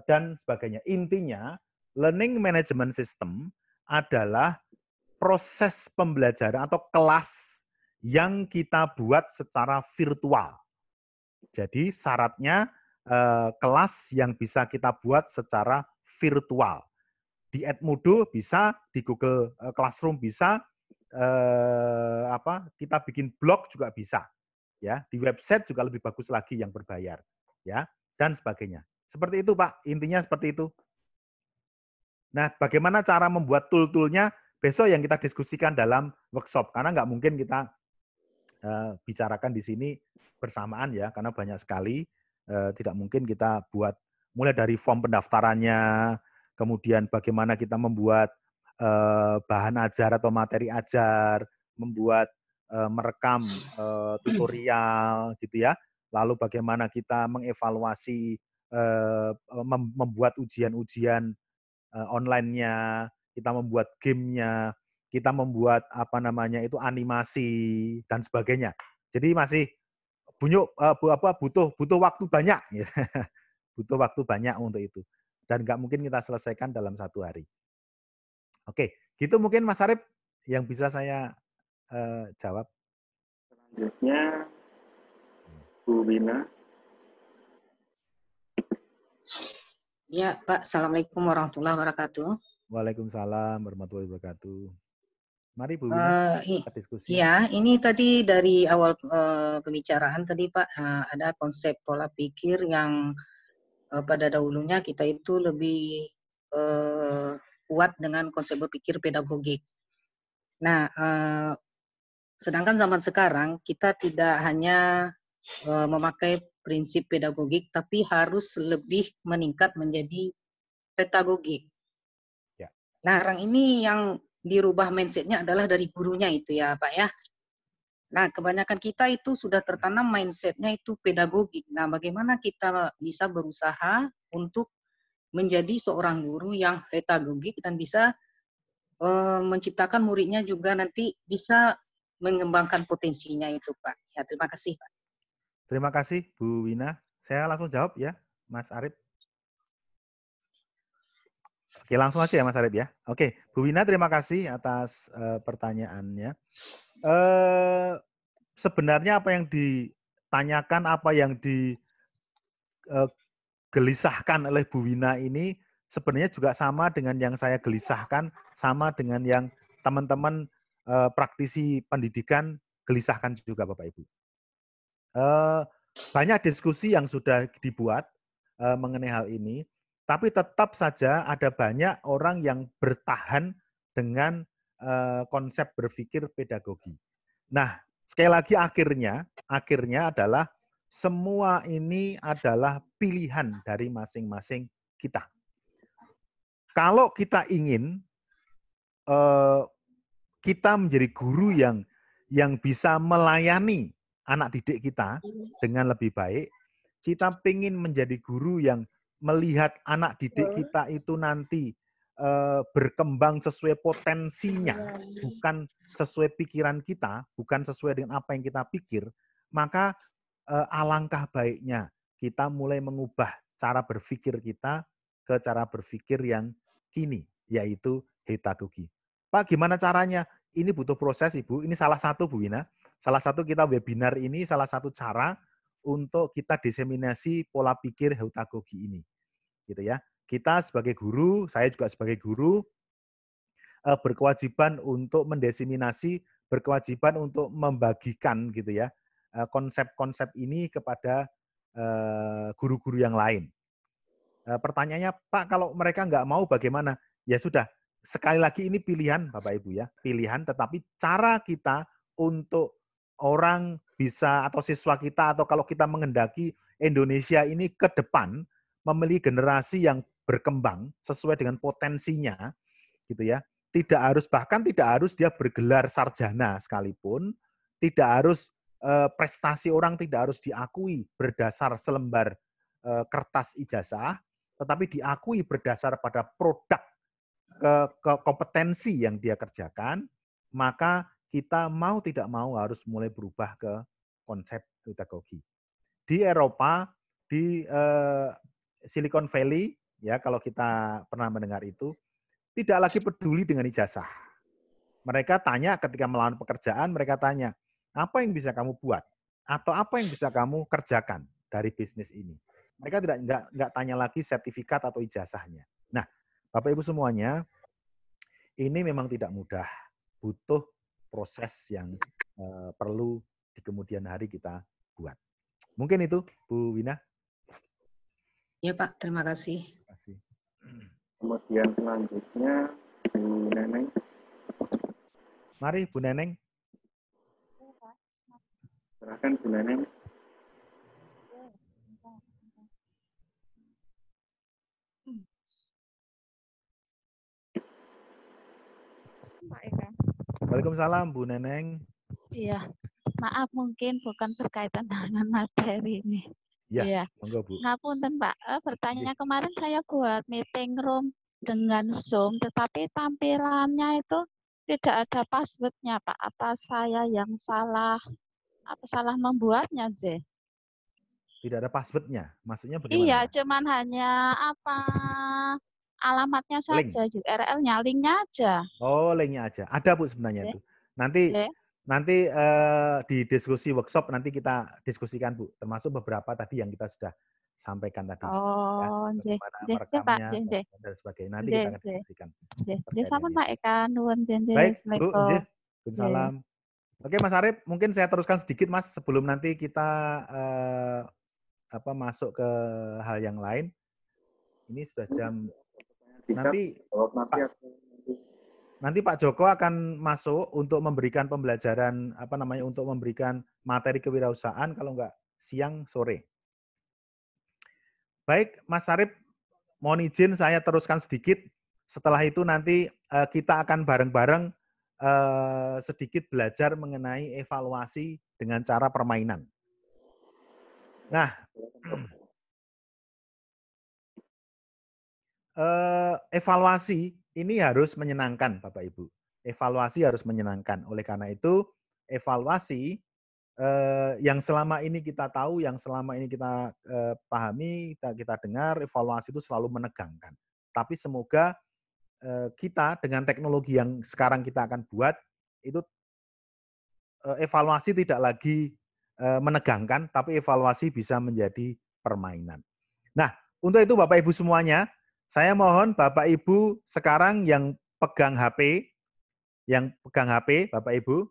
dan sebagainya. Intinya learning management system adalah proses pembelajaran atau kelas yang kita buat secara virtual. Jadi syaratnya eh, kelas yang bisa kita buat secara virtual. Di Edmodo bisa, di Google eh, Classroom bisa, eh, apa kita bikin blog juga bisa. Ya, di website juga lebih bagus lagi yang berbayar, ya, dan sebagainya. Seperti itu, Pak. Intinya seperti itu. Nah, bagaimana cara membuat tool-toolnya besok yang kita diskusikan dalam workshop karena nggak mungkin kita Eh, bicarakan di sini bersamaan ya, karena banyak sekali. Eh, tidak mungkin kita buat mulai dari form pendaftarannya, kemudian bagaimana kita membuat eh, bahan ajar atau materi ajar, membuat merekam tutorial gitu ya. Lalu bagaimana kita mengevaluasi membuat ujian-ujian onlinenya online-nya, kita membuat gamenya kita membuat apa namanya itu animasi dan sebagainya. Jadi masih bunyuk eh, apa butuh butuh waktu banyak, gitu. butuh waktu banyak untuk itu dan nggak mungkin kita selesaikan dalam satu hari. Oke, gitu mungkin Mas Arif yang bisa saya uh, jawab. Selanjutnya Bu Bina. Ya, Pak. Assalamualaikum warahmatullahi wabarakatuh. Waalaikumsalam warahmatullahi wabarakatuh. Mari Bu Wina, uh, diskusi. Ya, ini tadi dari awal uh, pembicaraan tadi Pak uh, ada konsep pola pikir yang uh, pada dahulunya kita itu lebih uh, kuat dengan konsep berpikir pedagogik. Nah, uh, sedangkan zaman sekarang kita tidak hanya uh, memakai prinsip pedagogik, tapi harus lebih meningkat menjadi pedagogik. Ya. Nah, orang ini yang dirubah mindsetnya adalah dari gurunya itu ya Pak ya. Nah, kebanyakan kita itu sudah tertanam mindsetnya itu pedagogik. Nah, bagaimana kita bisa berusaha untuk menjadi seorang guru yang pedagogik dan bisa e, menciptakan muridnya juga nanti bisa mengembangkan potensinya itu, Pak. Ya, terima kasih, Pak. Terima kasih, Bu Wina. Saya langsung jawab ya, Mas Arif. Oke, langsung aja ya Mas Arif ya. Oke, Bu Wina terima kasih atas uh, pertanyaannya. Uh, sebenarnya apa yang ditanyakan, apa yang digelisahkan eh, uh, oleh Bu Wina ini sebenarnya juga sama dengan yang saya gelisahkan, sama dengan yang teman-teman uh, praktisi pendidikan gelisahkan juga Bapak Ibu. Uh, banyak diskusi yang sudah dibuat uh, mengenai hal ini. Tapi tetap saja ada banyak orang yang bertahan dengan eh, konsep berpikir pedagogi. Nah, sekali lagi akhirnya, akhirnya adalah semua ini adalah pilihan dari masing-masing kita. Kalau kita ingin eh, kita menjadi guru yang yang bisa melayani anak didik kita dengan lebih baik, kita ingin menjadi guru yang melihat anak didik kita itu nanti uh, berkembang sesuai potensinya, iya. bukan sesuai pikiran kita, bukan sesuai dengan apa yang kita pikir, maka uh, alangkah baiknya kita mulai mengubah cara berpikir kita ke cara berpikir yang kini, yaitu hitakugi. Pak, gimana caranya? Ini butuh proses, Ibu. Ini salah satu, Bu Wina. Salah satu kita webinar ini, salah satu cara untuk kita diseminasi pola pikir hitakugi ini gitu ya. Kita sebagai guru, saya juga sebagai guru eh, berkewajiban untuk mendesiminasi, berkewajiban untuk membagikan gitu ya eh, konsep-konsep ini kepada eh, guru-guru yang lain. Pertanyaannya, Pak, kalau mereka nggak mau bagaimana? Ya sudah, sekali lagi ini pilihan Bapak Ibu ya, pilihan. Tetapi cara kita untuk orang bisa atau siswa kita atau kalau kita mengendaki Indonesia ini ke depan memilih generasi yang berkembang sesuai dengan potensinya, gitu ya. Tidak harus bahkan tidak harus dia bergelar sarjana sekalipun, tidak harus eh, prestasi orang tidak harus diakui berdasar selembar eh, kertas ijazah, tetapi diakui berdasar pada produk ke, ke kompetensi yang dia kerjakan, maka kita mau tidak mau harus mulai berubah ke konsep pedagogi. Di Eropa, di eh, Silicon Valley, ya kalau kita pernah mendengar itu, tidak lagi peduli dengan ijazah. Mereka tanya ketika melawan pekerjaan, mereka tanya, apa yang bisa kamu buat? Atau apa yang bisa kamu kerjakan dari bisnis ini? Mereka tidak nggak, nggak tanya lagi sertifikat atau ijazahnya. Nah, Bapak-Ibu semuanya, ini memang tidak mudah. Butuh proses yang uh, perlu di kemudian hari kita buat. Mungkin itu, Bu Wina. Ya Pak, terima kasih. Terima kasih. Kemudian selanjutnya Bu Neneng. Mari Bu Neneng. Silahkan Bu Neneng. Waalaikumsalam Bu Neneng. Iya, maaf mungkin bukan berkaitan dengan materi ini. Ya, iya. monggo Bu. Ngapunten Pak, eh, Pertanyaannya kemarin saya buat meeting room dengan Zoom, tetapi tampilannya itu tidak ada passwordnya Pak. Apa saya yang salah? Apa salah membuatnya, J? Tidak ada passwordnya, maksudnya bagaimana? Iya, cuman hanya apa alamatnya saja, link. URL-nya, link-nya aja. Oh, link-nya aja. Ada Bu sebenarnya itu. Nanti nanti eh, di diskusi workshop nanti kita diskusikan Bu, termasuk beberapa tadi yang kita sudah sampaikan tadi. Oh, ya, jeh, Pak, dan sebagainya. Nanti kita akan diskusikan. Jeh, sama Pak Eka, nuwun Baik, Bu, salam. Waalaikumsalam. Oke, Mas Arif, mungkin saya teruskan sedikit, Mas, sebelum nanti kita eh, apa masuk ke hal yang lain. Ini sudah jam. Nanti nanti Pak Joko akan masuk untuk memberikan pembelajaran apa namanya untuk memberikan materi kewirausahaan kalau enggak siang sore. Baik, Mas Sarip, mohon izin saya teruskan sedikit. Setelah itu nanti eh, kita akan bareng-bareng eh, sedikit belajar mengenai evaluasi dengan cara permainan. Nah, eh, evaluasi ini harus menyenangkan Bapak Ibu. Evaluasi harus menyenangkan. Oleh karena itu, evaluasi eh, yang selama ini kita tahu, yang selama ini kita eh, pahami, kita, kita dengar, evaluasi itu selalu menegangkan. Tapi semoga eh, kita dengan teknologi yang sekarang kita akan buat itu eh, evaluasi tidak lagi eh, menegangkan, tapi evaluasi bisa menjadi permainan. Nah, untuk itu Bapak Ibu semuanya, saya mohon Bapak Ibu sekarang yang pegang HP, yang pegang HP Bapak Ibu,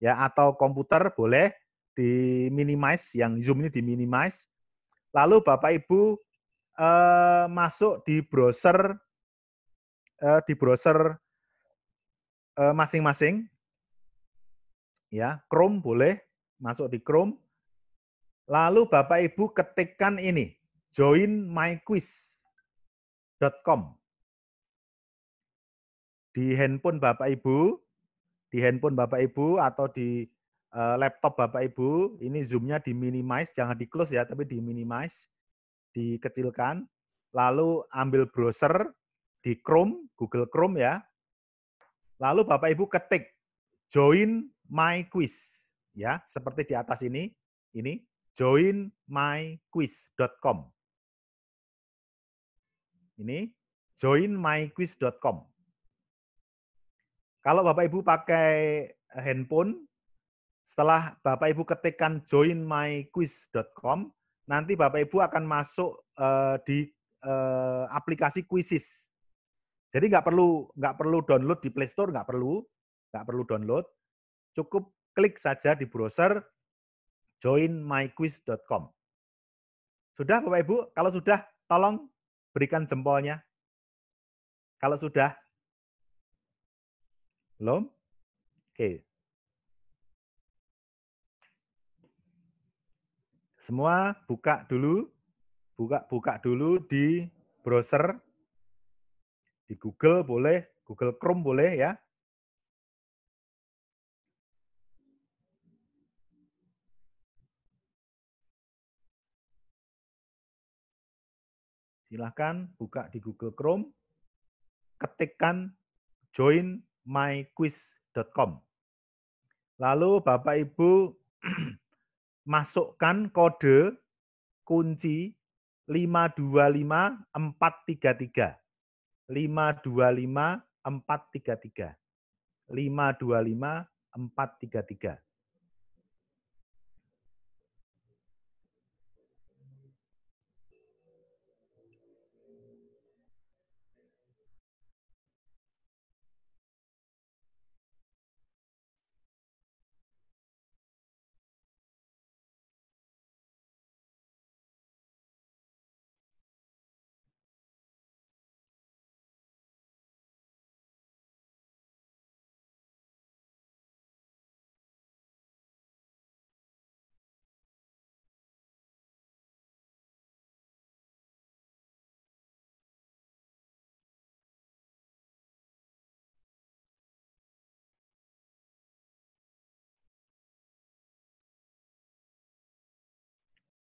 ya atau komputer boleh diminimize yang Zoom ini diminimize Lalu Bapak Ibu eh, masuk di browser eh, di browser eh, masing-masing. Eh, ya, Chrome boleh masuk di Chrome. Lalu Bapak Ibu ketikkan ini, join my quiz com di handphone Bapak Ibu, di handphone Bapak Ibu atau di eh, laptop Bapak Ibu, ini zoomnya di minimize, jangan di close ya, tapi di minimize, dikecilkan. Lalu ambil browser di Chrome, Google Chrome ya. Lalu Bapak Ibu ketik join my quiz ya, seperti di atas ini, ini joinmyquiz.com ini joinmyquiz.com. Kalau Bapak Ibu pakai handphone, setelah Bapak Ibu ketikkan joinmyquiz.com, nanti Bapak Ibu akan masuk uh, di uh, aplikasi quizzes. Jadi nggak perlu nggak perlu download di Play Store, nggak perlu, nggak perlu download. Cukup klik saja di browser joinmyquiz.com. Sudah Bapak Ibu, kalau sudah tolong Berikan jempolnya. Kalau sudah. Belum? Oke. Semua buka dulu. Buka-buka dulu di browser. Di Google boleh, Google Chrome boleh ya. Silahkan buka di Google Chrome, ketikkan joinmyquiz.com. Lalu Bapak Ibu masukkan kode kunci 525433. 525433. 525433.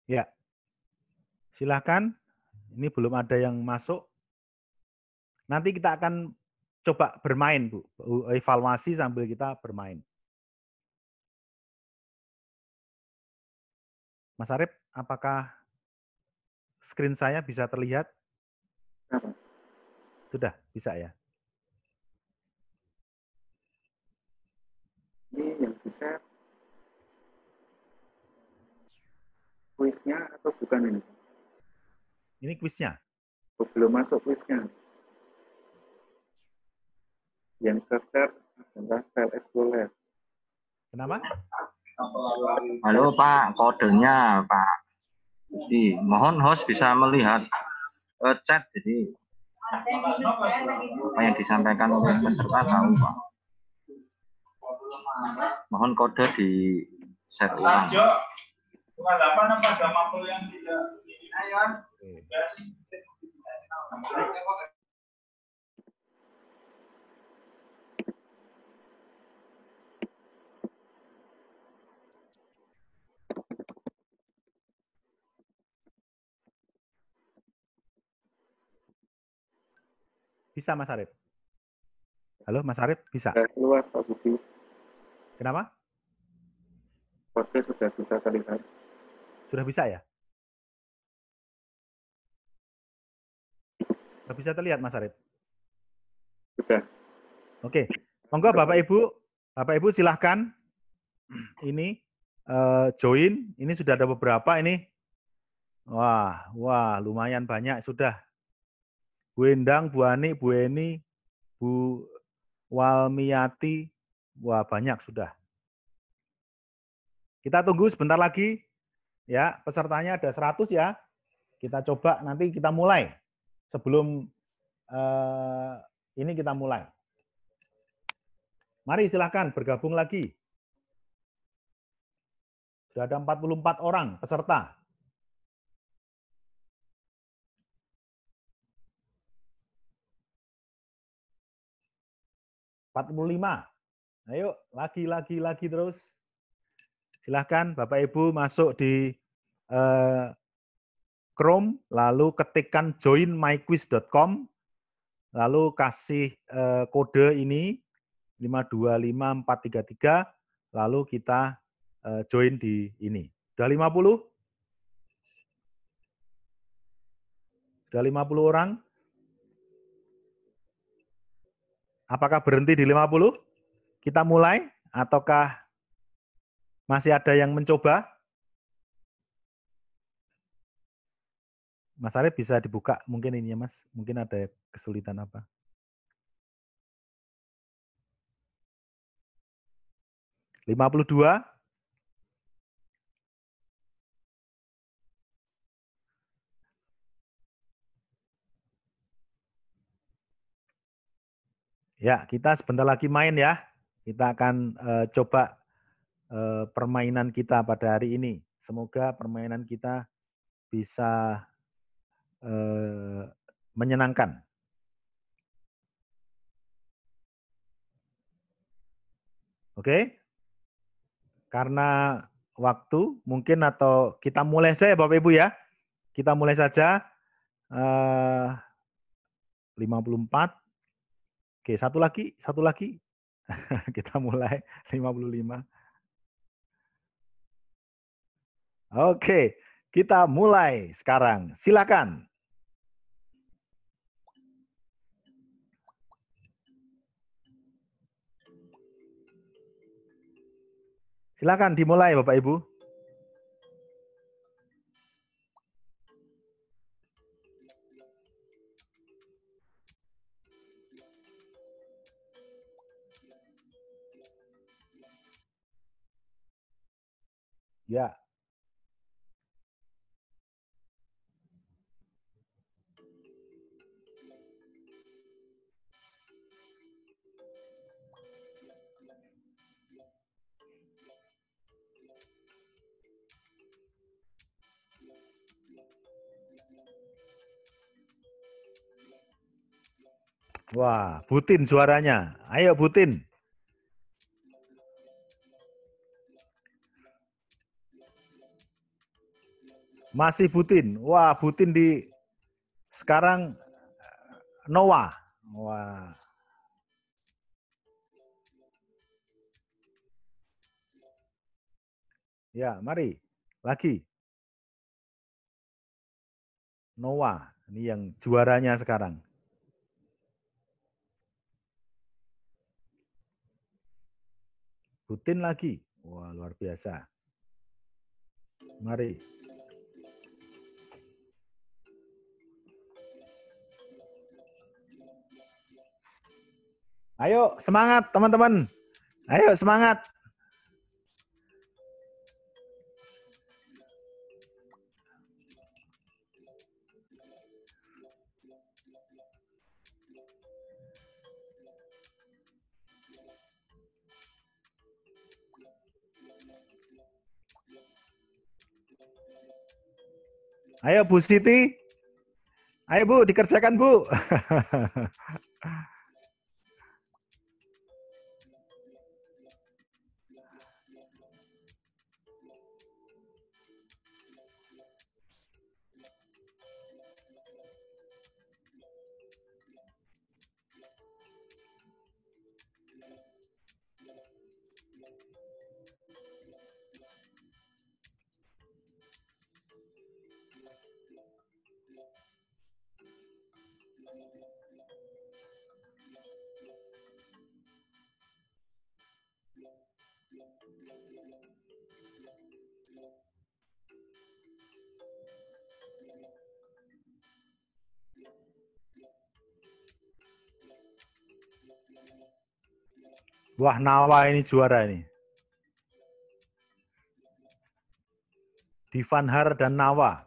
Ya. Silahkan. Ini belum ada yang masuk. Nanti kita akan coba bermain, Bu. Evaluasi sambil kita bermain. Mas Arief, apakah screen saya bisa terlihat? Sudah, bisa ya? kuisnya atau bukan ini? Ini kuisnya? Oh, belum masuk kuisnya. Yang ke adalah file SQL. Kenapa? Halo Pak, kodenya Pak. Jadi, mohon host bisa melihat uh, chat jadi apa yang disampaikan oleh peserta tahu Pak. Mohon kode di share ulang delapan apa ada makhluk yang tidak ini ayo sih Bisa Mas Arif? Halo Mas Arif, bisa? Keluar Pak Budi. Kenapa? Podcast sudah bisa terlihat. Sudah bisa ya? Sudah bisa terlihat Mas Arif? Sudah. Oke. Monggo Bapak Ibu, Bapak Ibu silahkan ini uh, join. Ini sudah ada beberapa ini. Wah, wah lumayan banyak sudah. Bu Endang, Bu Ani, Bu Eni, Bu Walmiati, wah banyak sudah. Kita tunggu sebentar lagi Ya, pesertanya ada 100 ya. Kita coba nanti kita mulai. Sebelum eh, ini kita mulai. Mari silahkan bergabung lagi. Sudah ada 44 orang peserta. Empat puluh lima. Ayo, lagi, lagi, lagi terus. Silahkan Bapak Ibu masuk di eh, Chrome, lalu ketikkan joinmyquiz.com, lalu kasih eh, kode ini 525433, lalu kita eh, join di ini. Sudah 50? Sudah 50 orang? Apakah berhenti di 50? Kita mulai ataukah masih ada yang mencoba? Mas Arief bisa dibuka mungkin ini ya Mas. Mungkin ada kesulitan apa? Lima puluh dua. Ya, kita sebentar lagi main ya. Kita akan uh, coba Eh, permainan kita pada hari ini. Semoga permainan kita bisa eh, menyenangkan. Oke? Karena waktu mungkin atau kita mulai saja ya, Bapak Ibu ya. Kita mulai saja eh, puluh 54. Oke, satu lagi, satu lagi. kita mulai 55. Oke, kita mulai sekarang. Silakan. Silakan dimulai Bapak Ibu. Ya. Wah, Butin suaranya. Ayo Butin. Masih Butin. Wah, Butin di sekarang eh, Noah. Wah. Ya, mari. Lagi. Noah. Ini yang juaranya sekarang. rutin lagi. Wah, luar biasa. Mari. Ayo, semangat teman-teman. Ayo, semangat. Ayo Bu Siti. Ayo Bu, dikerjakan Bu. Wah, Nawa ini juara ini. Divanhar dan Nawa.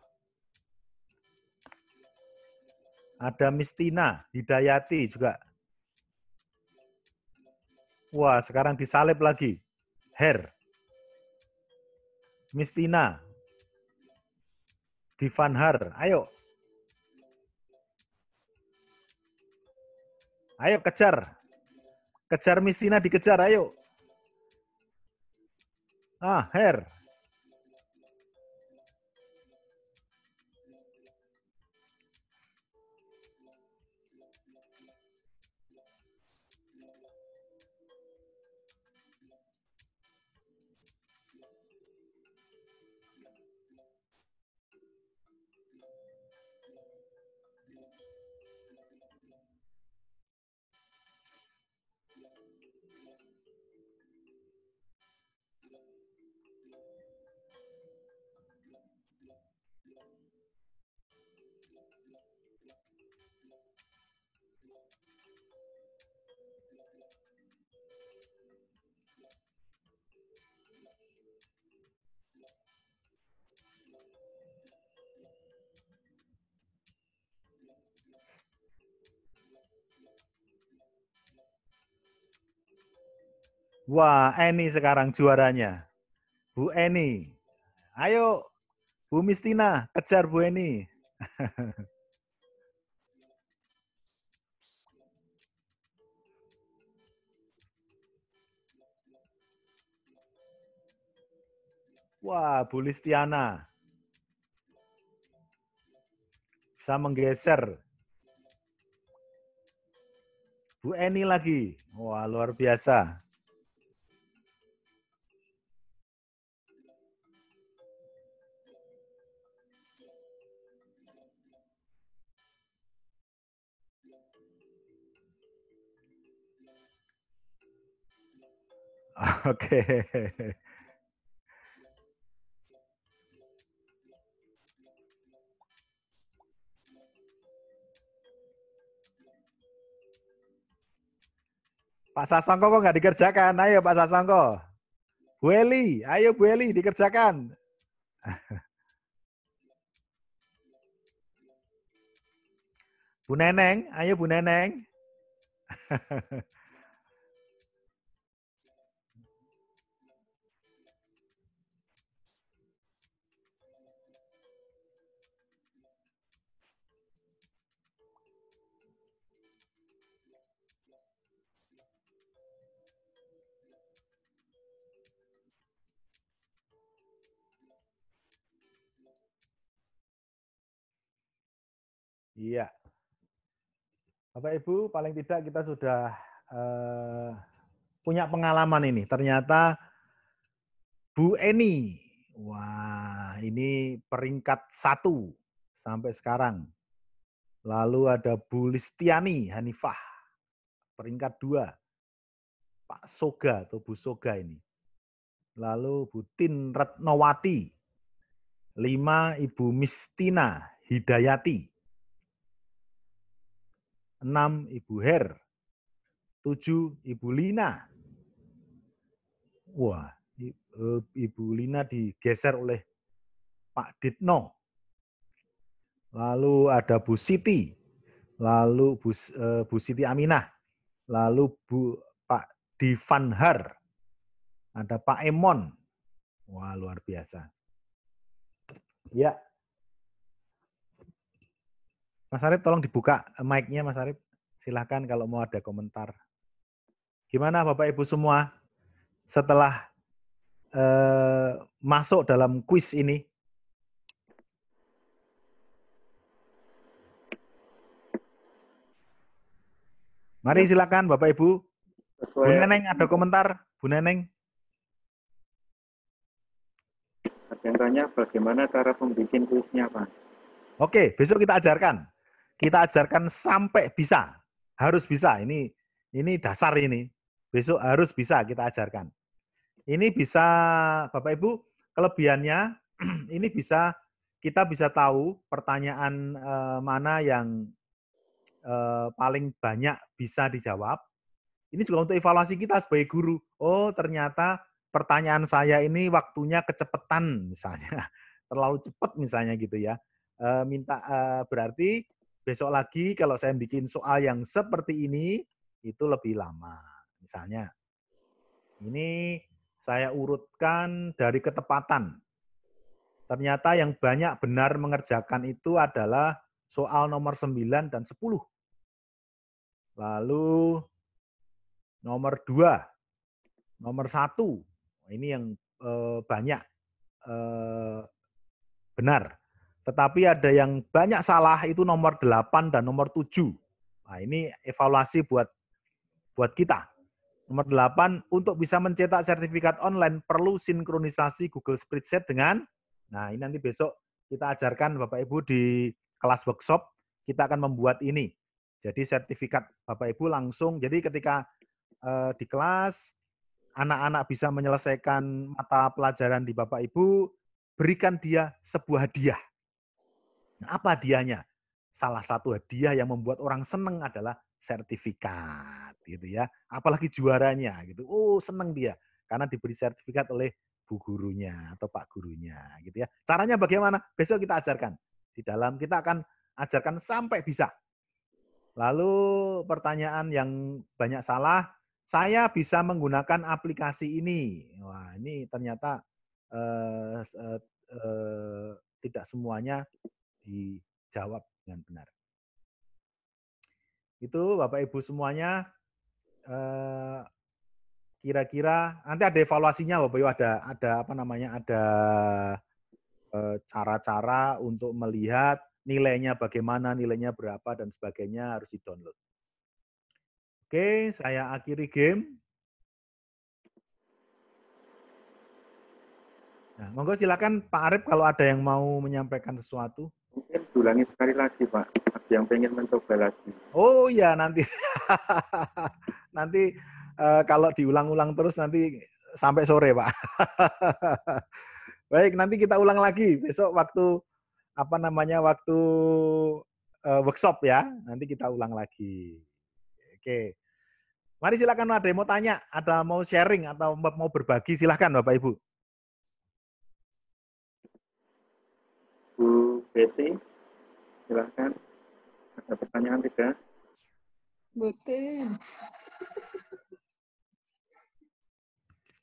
Ada Mistina, Hidayati juga. Wah, sekarang disalib lagi. Her. Mistina. Divanhar. Ayo. Ayo kejar. Kejar Mistina dikejar, ayo. Ah, Her. Wah, Eni sekarang juaranya. Bu Eni. Ayo, Bu Mistina, kejar Bu Eni. Wah, Bu Listiana. Bisa menggeser. Bu Eni lagi. Wah, luar biasa. Oke. Pak Sasongko kok nggak dikerjakan? Ayo Pak Sasongko. Bu Eli, ayo Bu Eli dikerjakan. Bu Neneng, ayo Bu Neneng. Iya. Bapak Ibu, paling tidak kita sudah uh, punya pengalaman ini. Ternyata Bu Eni, wah ini peringkat satu sampai sekarang. Lalu ada Bu Listiani Hanifah, peringkat dua. Pak Soga atau Bu Soga ini. Lalu Bu Tin Retnowati. Lima Ibu Mistina Hidayati 6 Ibu Her, 7 Ibu Lina. Wah, eh, Ibu Lina digeser oleh Pak Ditno. Lalu ada Bu Siti, lalu Bu, eh, Bu Siti Aminah, lalu Bu Pak Divanhar, ada Pak Emon. Wah, luar biasa. Ya, Mas Arif tolong dibuka mic-nya Mas Arif. Silahkan kalau mau ada komentar. Gimana Bapak Ibu semua setelah eh, masuk dalam kuis ini? Mari ya. silakan Bapak Ibu. Bu Neneng ada komentar? Bu Neneng. Ada yang tanya bagaimana cara membuat kuisnya, Pak? Oke, besok kita ajarkan. Kita ajarkan sampai bisa. Harus bisa. Ini ini dasar ini. Besok harus bisa kita ajarkan. Ini bisa Bapak Ibu, kelebihannya ini bisa kita bisa tahu pertanyaan eh, mana yang eh, paling banyak bisa dijawab. Ini juga untuk evaluasi kita sebagai guru. Oh, ternyata pertanyaan saya ini waktunya kecepatan misalnya terlalu cepat misalnya gitu ya eh, minta berarti besok lagi kalau saya bikin soal yang seperti ini itu lebih lama. Misalnya ini saya urutkan dari ketepatan. Ternyata yang banyak benar mengerjakan itu adalah soal nomor 9 dan 10. Lalu nomor 2, nomor satu. Ini yang eh, banyak eh, benar. Tetapi ada yang banyak salah itu nomor 8 dan nomor 7. Nah, ini evaluasi buat buat kita. Nomor 8 untuk bisa mencetak sertifikat online perlu sinkronisasi Google Spreadsheet dengan Nah, ini nanti besok kita ajarkan Bapak Ibu di kelas workshop kita akan membuat ini. Jadi sertifikat Bapak Ibu langsung. Jadi ketika eh, di kelas anak-anak bisa menyelesaikan mata pelajaran di Bapak Ibu, berikan dia sebuah hadiah. Apa hadiahnya? Salah satu hadiah yang membuat orang seneng adalah sertifikat, gitu ya. Apalagi juaranya, gitu. Oh, seneng dia karena diberi sertifikat oleh bu gurunya atau pak gurunya, gitu ya. Caranya bagaimana? Besok kita ajarkan di dalam kita akan ajarkan sampai bisa. Lalu pertanyaan yang banyak salah, saya bisa menggunakan aplikasi ini. Wah, ini ternyata eh, eh, eh, tidak semuanya dijawab dengan benar. Itu Bapak Ibu semuanya eh, kira-kira nanti ada evaluasinya Bapak Ibu ada ada apa namanya ada eh, cara-cara untuk melihat nilainya bagaimana, nilainya berapa dan sebagainya harus di-download. Oke, saya akhiri game. Nah, monggo silakan Pak Arif kalau ada yang mau menyampaikan sesuatu. Mungkin ulangi sekali lagi, Pak. Ada yang pengen mencoba lagi. Oh iya, nanti. nanti uh, kalau diulang-ulang terus nanti sampai sore, Pak. Baik, nanti kita ulang lagi besok waktu apa namanya waktu uh, workshop ya. Nanti kita ulang lagi. Oke. Mari silakan ada yang mau tanya, ada mau sharing atau mau berbagi silahkan Bapak Ibu. Bu Betty, silahkan. Ada pertanyaan tidak? Betul.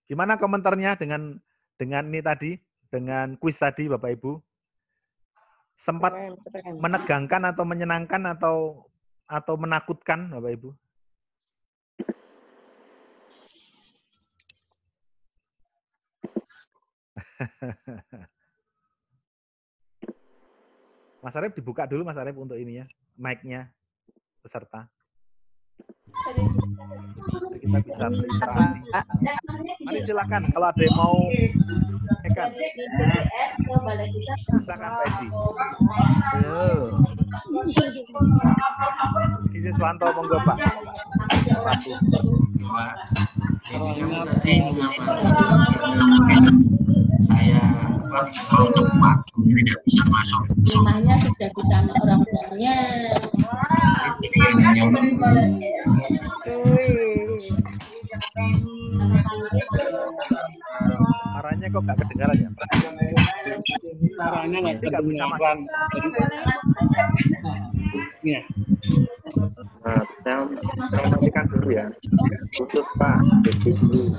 Gimana komentarnya dengan dengan ini tadi, dengan kuis tadi, Bapak Ibu? Sempat keren, keren. menegangkan atau menyenangkan atau atau menakutkan, Bapak Ibu? Mas Arif dibuka dulu Mas Arif untuk ininya, mic-nya peserta. Kita bisa berinteraksi. Mari silakan kalau ada yang mau Ekan. Silakan Pak Edi. Di Suwanto monggo Pak. Terima kasih saya cepat ini tidak bisa masuk. Rumahnya sudah bersama orang tuanya. Nah, ini yang yang Arahnya kok nggak kedengaran ya? Arahnya nggak kedengaran. Jadi saya. Nah, nah saya saya dulu ya. Khusus Pak, jadi dulu.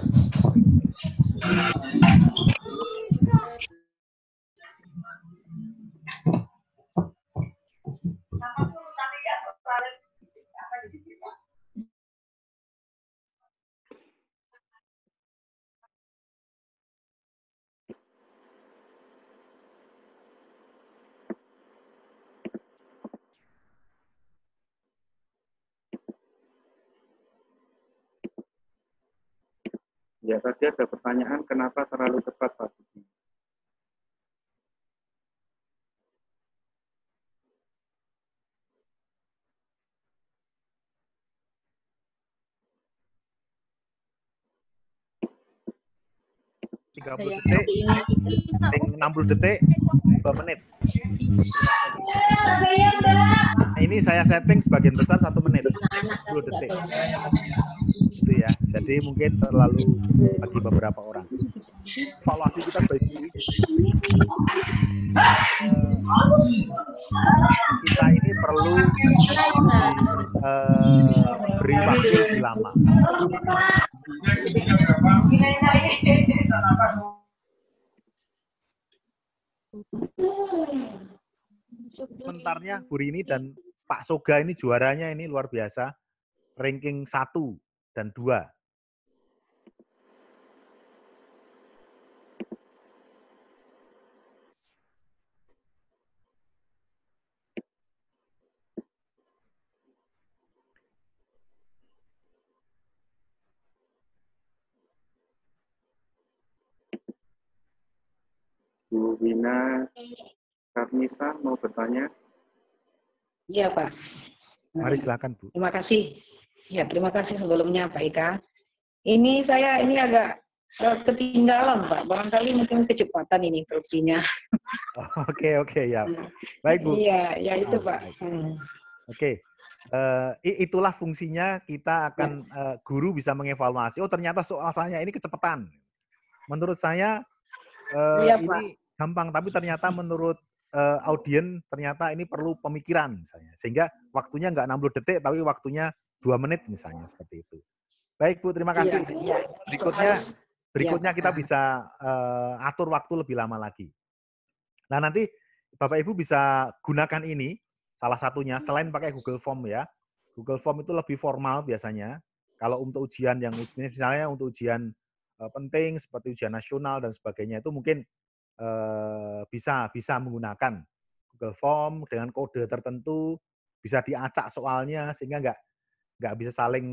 Ya, tadi ada pertanyaan kenapa terlalu cepat Pak Budi. tiga puluh detik, enam puluh detik, dua menit. ini saya setting sebagian besar satu menit, puluh detik gitu ya. Jadi mungkin terlalu bagi beberapa orang. Evaluasi kita bagi eh, kita ini perlu uh, beri waktu lebih lama. Komentarnya Bu Rini dan Pak Soga ini juaranya ini luar biasa. Ranking satu dan dua. Bu Wina Karnisa mau bertanya? Iya Pak. Mari silakan Bu. Terima kasih. Ya, terima kasih sebelumnya Pak Ika. Ini saya ini agak eh, ketinggalan Pak, barangkali mungkin kecepatan ini instruksinya. Oke, oke ya. Nah, baik Bu. Iya, ya itu ah, Pak. Hmm. Oke. Okay. Uh, eh, itulah fungsinya kita akan uh, guru bisa mengevaluasi. Oh, ternyata soal saya ini kecepatan. Menurut saya uh, iya, ini Pak. gampang, tapi ternyata menurut uh, audien ternyata ini perlu pemikiran misalnya. Sehingga waktunya nggak 60 detik, tapi waktunya dua menit misalnya seperti itu. Baik Bu, terima iya, kasih. Ya, ya. Berikutnya berikutnya ya. kita ah. bisa uh, atur waktu lebih lama lagi. Nah nanti Bapak Ibu bisa gunakan ini salah satunya selain pakai Google Form ya. Google Form itu lebih formal biasanya. Kalau untuk ujian yang misalnya untuk ujian uh, penting seperti ujian nasional dan sebagainya itu mungkin uh, bisa bisa menggunakan Google Form dengan kode tertentu bisa diacak soalnya sehingga nggak nggak bisa saling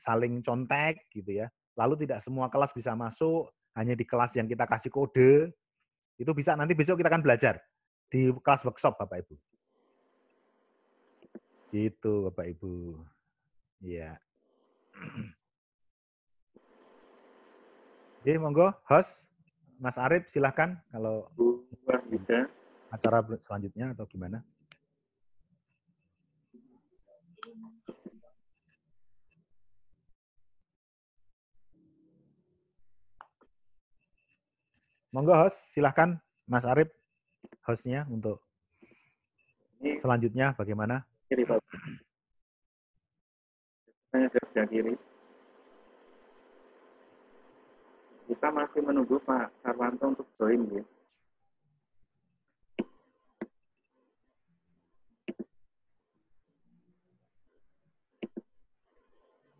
saling contek gitu ya. Lalu tidak semua kelas bisa masuk, hanya di kelas yang kita kasih kode. Itu bisa nanti besok kita akan belajar di kelas workshop Bapak Ibu. Gitu Bapak Ibu. Iya. Jadi monggo host Mas Arif silahkan kalau ya. acara selanjutnya atau gimana. Monggo host, silahkan Mas Arif hostnya untuk selanjutnya bagaimana? Kiri, Pak. Saya sudah kiri. Kita masih menunggu Pak Sarwanto untuk join, ya.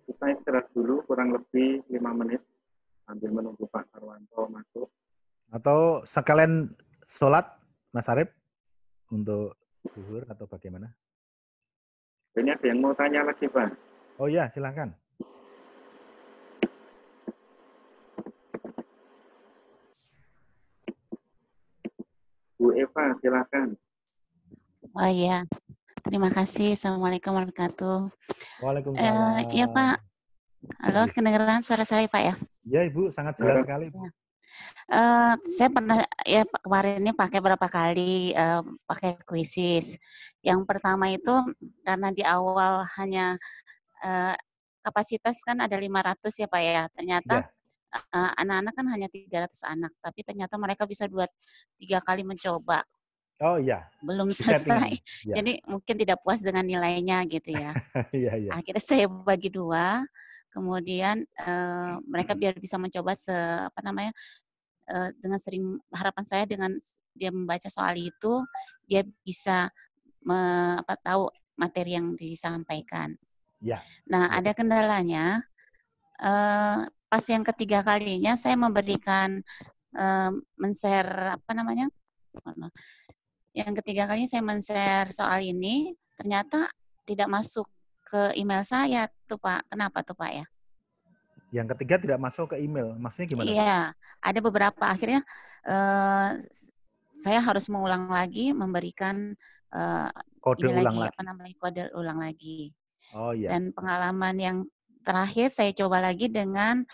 Kita istirahat dulu kurang lebih lima menit sambil menunggu Pak Sarwanto masuk. Atau sekalian sholat, Mas Arif, untuk zuhur atau bagaimana? Ini ada yang mau tanya lagi, Pak. Oh iya, silahkan. Bu Eva, silahkan. Oh iya. Terima kasih. Assalamualaikum warahmatullahi wabarakatuh. Waalaikumsalam. Uh, iya, Pak. Halo, kedengeran suara saya, Pak ya? Iya, Ibu. Sangat jelas iya. sekali. Ibu. Ya. Uh, saya pernah ya kemarin ini pakai berapa kali uh, pakai kuisis. Yang pertama itu karena di awal hanya uh, kapasitas kan ada 500 ya Pak ya. Ternyata anak iya. anak-anak uh, kan hanya 300 anak, tapi ternyata mereka bisa dua tiga kali mencoba. Oh iya. Belum selesai. Yeah. Jadi mungkin tidak puas dengan nilainya gitu ya. yeah, ya. Iya. Akhirnya saya bagi dua kemudian uh, mereka hmm. biar bisa mencoba se apa namanya uh, dengan sering harapan saya dengan dia membaca soal itu dia bisa me, apa tahu materi yang disampaikan. Ya. Nah ya. ada kendalanya uh, pas yang ketiga kalinya saya memberikan uh, men-share apa namanya yang ketiga kalinya saya men-share soal ini ternyata tidak masuk ke email saya tuh Pak. Kenapa tuh Pak ya? Yang ketiga tidak masuk ke email, maksudnya gimana? Iya, ada beberapa. Akhirnya eh, saya harus mengulang lagi, memberikan uh, kode ulang lagi, lagi. Apa namanya kode ulang lagi. Oh iya. Dan pengalaman yang terakhir saya coba lagi dengan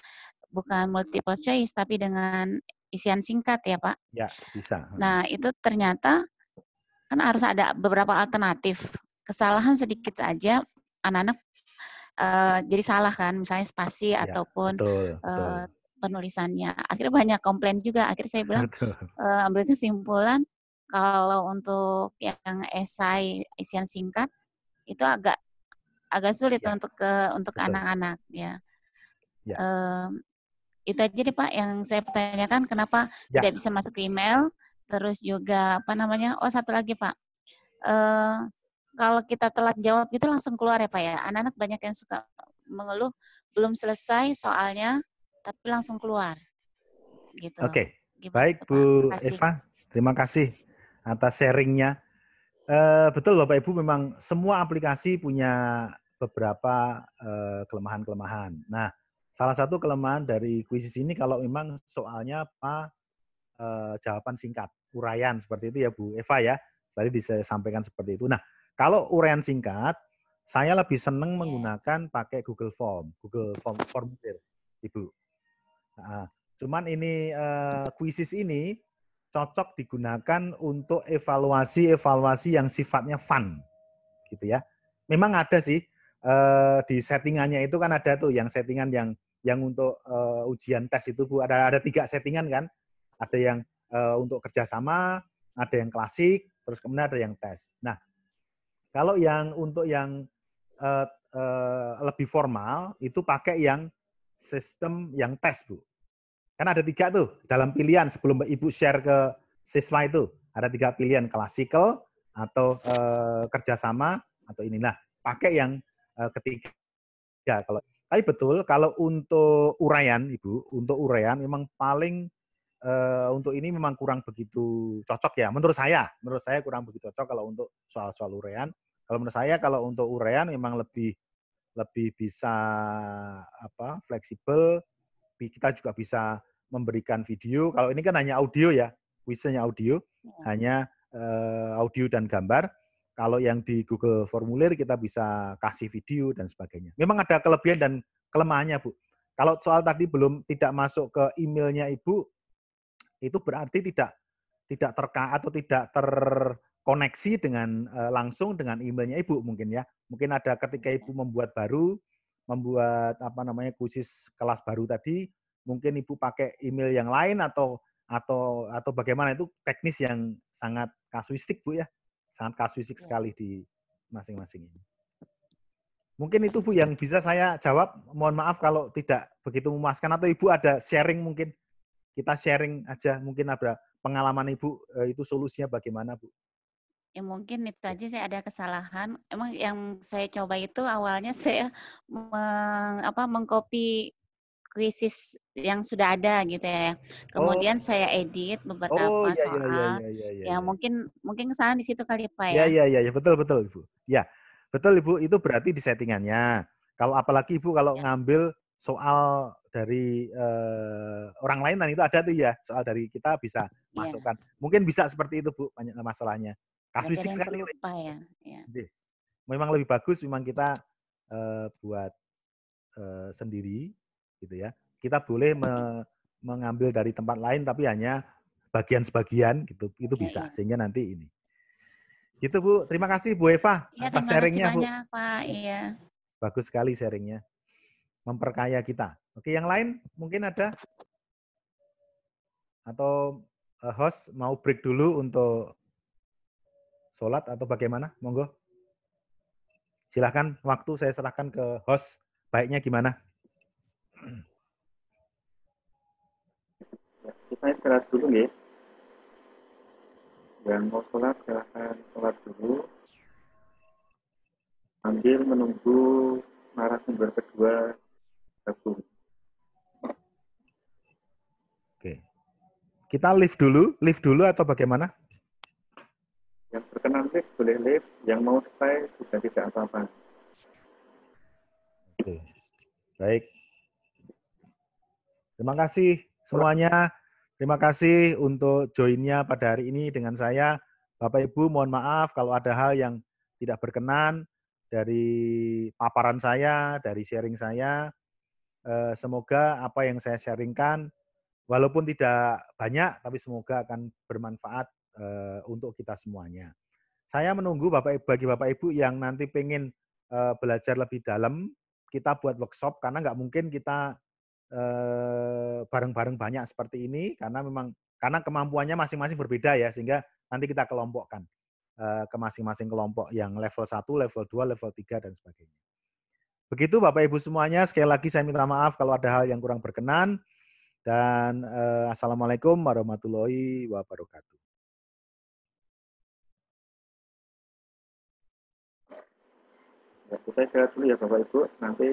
bukan multiple choice tapi dengan isian singkat ya Pak. Ya bisa. Hmm. Nah itu ternyata kan harus ada beberapa alternatif. Kesalahan sedikit aja anak-anak uh, jadi salah kan misalnya spasi ya, ataupun betul, uh, betul. penulisannya akhirnya banyak komplain juga akhirnya saya bilang uh, ambil kesimpulan kalau untuk yang esai isian singkat itu agak agak sulit ya. untuk ke untuk anak-anak ya, ya. Um, itu aja deh pak yang saya pertanyakan kenapa ya. tidak bisa masuk ke email terus juga apa namanya oh satu lagi pak uh, kalau kita telat jawab itu langsung keluar ya Pak ya. Anak-anak banyak yang suka mengeluh belum selesai soalnya tapi langsung keluar. Gitu. Oke. Okay. Baik Bu kasih. Eva, terima kasih atas sharingnya. Uh, betul Bapak Ibu memang semua aplikasi punya beberapa eh, kelemahan-kelemahan. Uh, nah, salah satu kelemahan dari kuisis ini kalau memang soalnya apa uh, eh, jawaban singkat, uraian seperti itu ya Bu Eva ya. Tadi disampaikan seperti itu. Nah, kalau urean singkat, saya lebih senang yeah. menggunakan pakai Google Form, Google Form formulir, Ibu. Nah, cuman ini uh, kuisis ini cocok digunakan untuk evaluasi-evaluasi yang sifatnya fun, gitu ya. Memang ada sih uh, di settingannya itu kan ada tuh yang settingan yang yang untuk uh, ujian tes itu bu ada ada tiga settingan kan, ada yang uh, untuk kerjasama, ada yang klasik, terus kemudian ada yang tes. Nah kalau yang untuk yang uh, uh, lebih formal itu pakai yang sistem yang tes bu. Kan ada tiga tuh dalam pilihan sebelum ibu share ke siswa itu ada tiga pilihan klasikal atau uh, kerjasama atau inilah pakai yang uh, ketiga ya, kalau tapi betul kalau untuk uraian ibu untuk uraian memang paling uh, untuk ini memang kurang begitu cocok ya menurut saya menurut saya kurang begitu cocok kalau untuk soal-soal uraian kalau menurut saya kalau untuk urean memang lebih lebih bisa apa fleksibel. Kita juga bisa memberikan video. Kalau ini kan hanya audio ya, wisenya audio, ya. hanya uh, audio dan gambar. Kalau yang di Google Formulir kita bisa kasih video dan sebagainya. Memang ada kelebihan dan kelemahannya, Bu. Kalau soal tadi belum tidak masuk ke emailnya Ibu, itu berarti tidak tidak terka atau tidak ter koneksi dengan uh, langsung dengan emailnya ibu mungkin ya. Mungkin ada ketika ibu iya. membuat baru, membuat apa namanya kursus kelas baru tadi, mungkin ibu pakai email yang lain atau atau atau bagaimana itu teknis yang sangat kasuistik bu ya, sangat kasuistik iya. sekali di masing-masing ini. Mungkin itu bu yang bisa saya jawab. Mohon maaf kalau tidak begitu memuaskan atau ibu ada sharing mungkin kita sharing aja mungkin ada pengalaman ibu eh, itu solusinya bagaimana bu? Ya mungkin itu ya. aja saya ada kesalahan. Emang yang saya coba itu awalnya saya meng, apa mengcopy kuisis yang sudah ada gitu ya. Oh. Kemudian oh. saya edit beberapa oh, iya, soal. Iya, iya, iya, iya, ya mungkin mungkin kesalahan di situ kali Pak ya. ya ya iya betul betul Ibu. Ya. Betul Ibu, itu berarti di settingannya. Kalau apalagi Ibu kalau ya. ngambil soal dari uh, orang lain dan nah, itu ada tuh ya soal dari kita bisa masukkan. Ya. Mungkin bisa seperti itu Bu banyak masalahnya kasuistik sekali. Lupa ya. ya. Memang lebih bagus memang kita uh, buat uh, sendiri gitu ya. Kita boleh me mengambil dari tempat lain tapi hanya bagian sebagian gitu. Itu okay, bisa ya. sehingga nanti ini. Gitu Bu, terima kasih Bu Eva ya, atas sharingnya Bu. Pak. Iya. Bagus sekali sharingnya. Memperkaya kita. Oke, yang lain mungkin ada atau eh, host mau break dulu untuk sholat atau bagaimana? Monggo. Silahkan waktu saya serahkan ke host. Baiknya gimana? Kita istirahat dulu ya. Yang mau sholat silahkan sholat dulu. Ambil menunggu narasumber kedua gabung. Oke. Kita live dulu, live dulu atau bagaimana? Kena lift, boleh lift. yang mau stay sudah tidak apa-apa. Oke, baik. Terima kasih semuanya. Terima kasih untuk joinnya pada hari ini dengan saya. Bapak Ibu mohon maaf kalau ada hal yang tidak berkenan dari paparan saya, dari sharing saya. Eh, semoga apa yang saya sharingkan, walaupun tidak banyak, tapi semoga akan bermanfaat eh, untuk kita semuanya. Saya menunggu Bapak bagi Bapak Ibu yang nanti pengen uh, eh, belajar lebih dalam, kita buat workshop karena nggak mungkin kita eh, bareng-bareng uh, banyak seperti ini karena memang karena kemampuannya masing-masing berbeda ya sehingga nanti kita kelompokkan uh, ke masing-masing kelompok yang level 1, level 2, level 3 dan sebagainya. Begitu Bapak Ibu semuanya, sekali lagi saya minta maaf kalau ada hal yang kurang berkenan dan uh, assalamualaikum warahmatullahi wabarakatuh. ya kita istirahat dulu ya bapak ibu nanti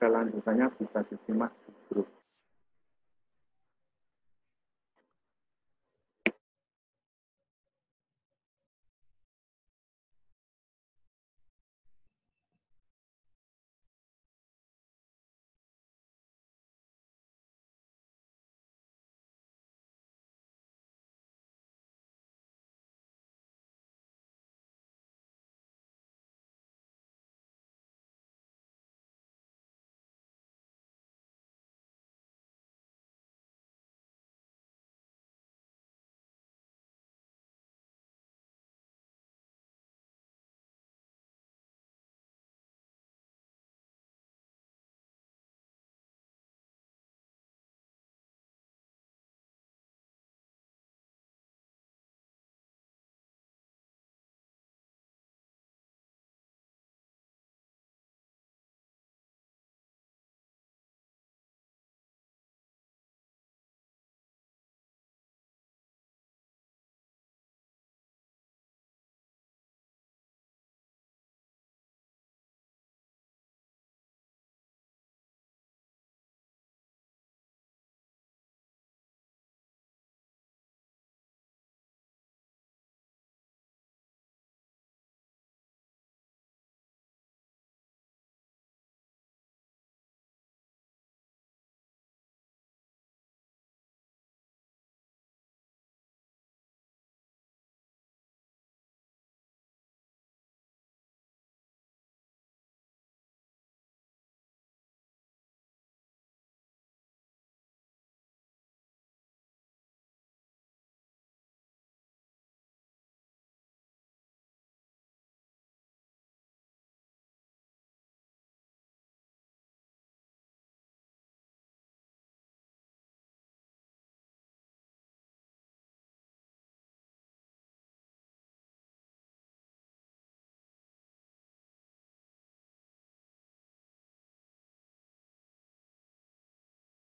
kelanjutannya bisa disimak di grup